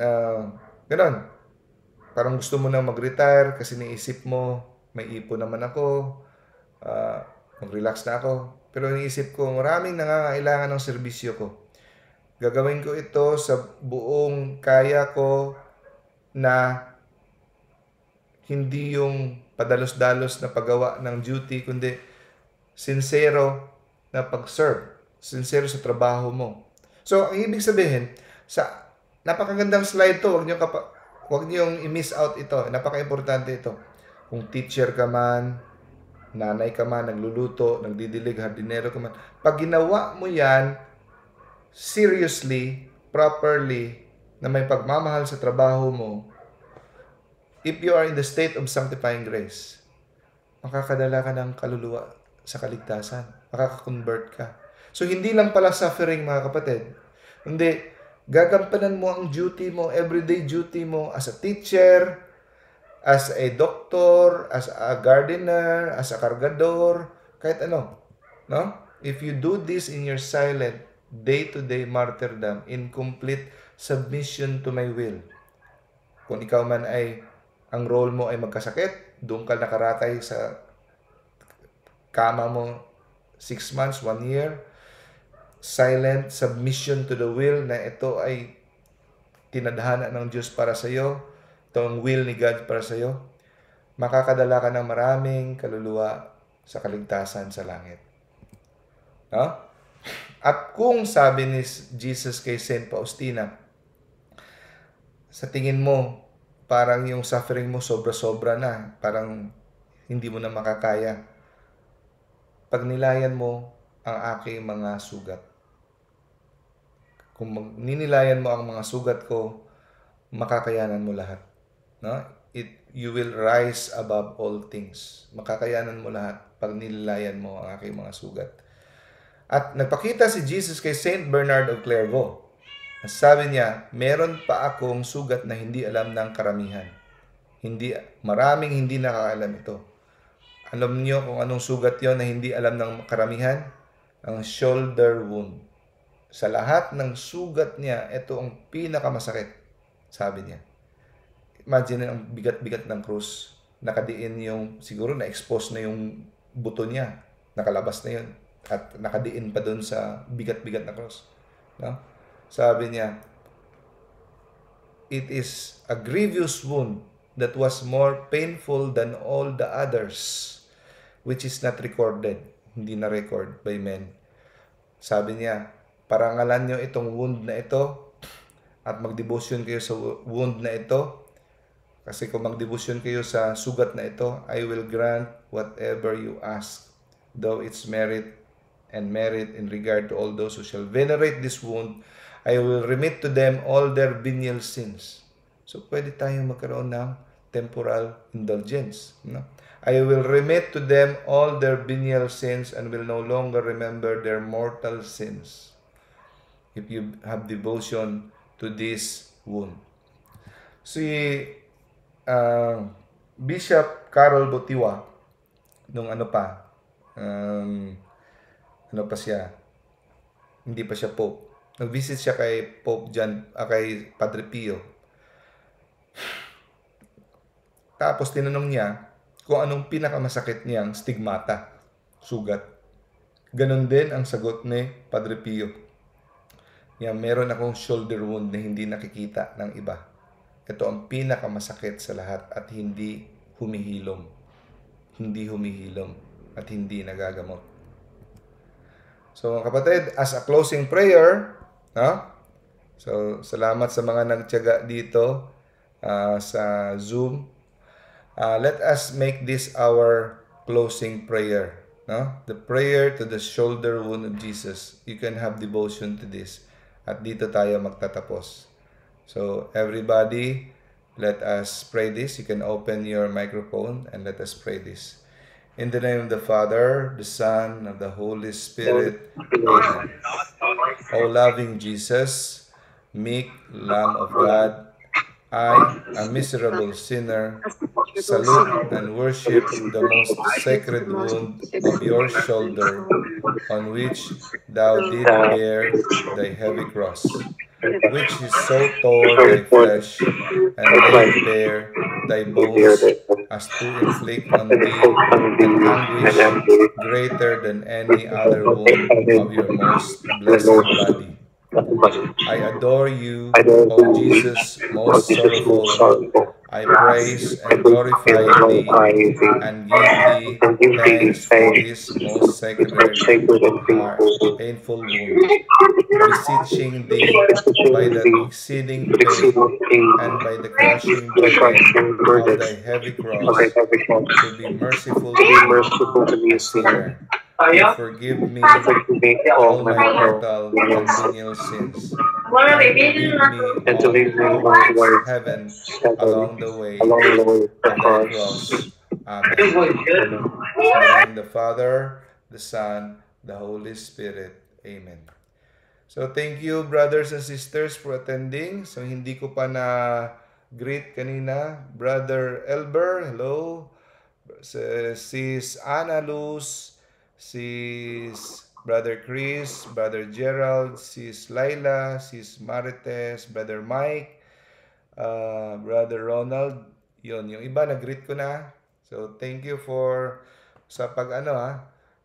uh, ah, ganun. Parang gusto mo na mag-retire kasi naisip mo, may ipo naman ako, uh, kung relax na ako, pero iniisip ko maraming nangangailangan ng serbisyo ko. Gagawin ko ito sa buong kaya ko na hindi yung padalos-dalos na paggawa ng duty, kundi sincero na pag-serve, sincero sa trabaho mo. So, ang ibig sabihin, sa napakagandang slide to, wag niyo kapa, wag niyo i-miss out ito. Napaka-importante ito. Kung teacher ka man, nanay ka man, nagluluto, nagdidilig, hardinero ka man, pag ginawa mo yan, seriously, properly, na may pagmamahal sa trabaho mo, if you are in the state of sanctifying grace, makakadala ka ng kaluluwa sa kaligtasan. Makakakonvert ka. So, hindi lang pala suffering, mga kapatid. Hindi, gagampanan mo ang duty mo, everyday duty mo as a teacher, as a doctor, as a gardener, as a cargador, kahit ano. No? If you do this in your silent, day-to-day martyrdom, in complete submission to my will. Kung ikaw man ay, ang role mo ay magkasakit, doon ka nakaratay sa kama mo 6 months, 1 year, silent submission to the will na ito ay tinadhana ng Diyos para sa iyo, itong will ni God para sa iyo, makakadala ka ng maraming kaluluwa sa kaligtasan sa langit. No? At kung sabi ni Jesus kay St. Faustina, sa tingin mo, parang yung suffering mo sobra-sobra na, parang hindi mo na makakaya. Pag nilayan mo ang aking mga sugat. Kung ninilayan mo ang mga sugat ko, makakayanan mo lahat. No? It, you will rise above all things. Makakayanan mo lahat pag nililayan mo ang aking mga sugat. At nagpakita si Jesus kay Saint Bernard of Clairvaux. sabi niya, meron pa akong sugat na hindi alam ng karamihan. Hindi, maraming hindi nakakaalam ito. Alam niyo kung anong sugat yon na hindi alam ng karamihan? Ang shoulder wound. Sa lahat ng sugat niya, ito ang pinakamasakit, sabi niya imagine ang bigat-bigat ng krus. Nakadiin yung, siguro na-expose na yung buto niya. Nakalabas na yun. At nakadiin pa doon sa bigat-bigat na cross. No? Sabi niya, It is a grievous wound that was more painful than all the others, which is not recorded. Hindi na record by men. Sabi niya, parangalan niyo itong wound na ito at magdevotion kayo sa wound na ito kasi kung magdebosyon kayo sa sugat na ito, I will grant whatever you ask, though its merit and merit in regard to all those who shall venerate this wound, I will remit to them all their venial sins. So pwede tayong magkaroon ng temporal indulgence. No? I will remit to them all their venial sins and will no longer remember their mortal sins. If you have devotion to this wound. See, uh, Bishop Carol Botiwa nung ano pa um, ano pa siya hindi pa siya pope nag-visit siya kay Pope John uh, kay Padre Pio tapos tinanong niya kung anong pinakamasakit niyang stigmata sugat ganon din ang sagot ni Padre Pio yan, meron akong shoulder wound na hindi nakikita ng iba ito ang pinakamasakit sa lahat at hindi humihilom. Hindi humihilom at hindi nagagamot. So mga kapatid, as a closing prayer, no? so salamat sa mga nagtiyaga dito uh, sa Zoom. Uh, let us make this our closing prayer. No? The prayer to the shoulder wound of Jesus. You can have devotion to this. At dito tayo magtatapos. So everybody, let us pray this. You can open your microphone and let us pray this. In the name of the Father, the Son, and the Holy Spirit. Amen. O loving Jesus, meek Lamb of God, I, a miserable sinner, salute and worship the most sacred wound of your shoulder, on which thou didst bear thy heavy cross, which is so tore thy flesh, and laid bare thy bones, as to inflict on thee an anguish greater than any other wound of your most blessed body. I adore you, O Jesus, most sorrowful. I praise and glorify thee and give thee thanks for this most sacred and hard, painful wound, beseeching thee by the exceeding pain and by the crushing burden of thy heavy cross to be merciful to me, a sinner. Forgive me all my mortal and venial sins. Forgive and deliver me all the heaven along the way along the way uh, the cross. Amen. Amen. The Father, the Son, the Holy Spirit. Amen. So thank you brothers and sisters for attending. So hindi ko pa na greet kanina. Brother Elber, hello. Sis Ana Luz, sis Brother Chris, Brother Gerald, sis Laila, sis Marites, Brother Mike, uh, Brother Ronald. yon yung iba nag-greet ko na. So, thank you for sa pag ano ha, ah,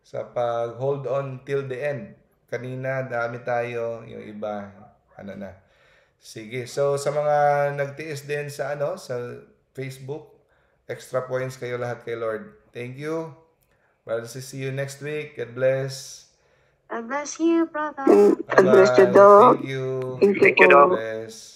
sa pag hold on till the end. Kanina dami tayo, yung iba ano na. Sige. So sa mga nagtiis din sa ano sa Facebook, extra points kayo lahat kay Lord. Thank you. Brother, see you next week. God bless. God bless you, brother. God bless you, dog. Thank you. Thank you, dog. God bless.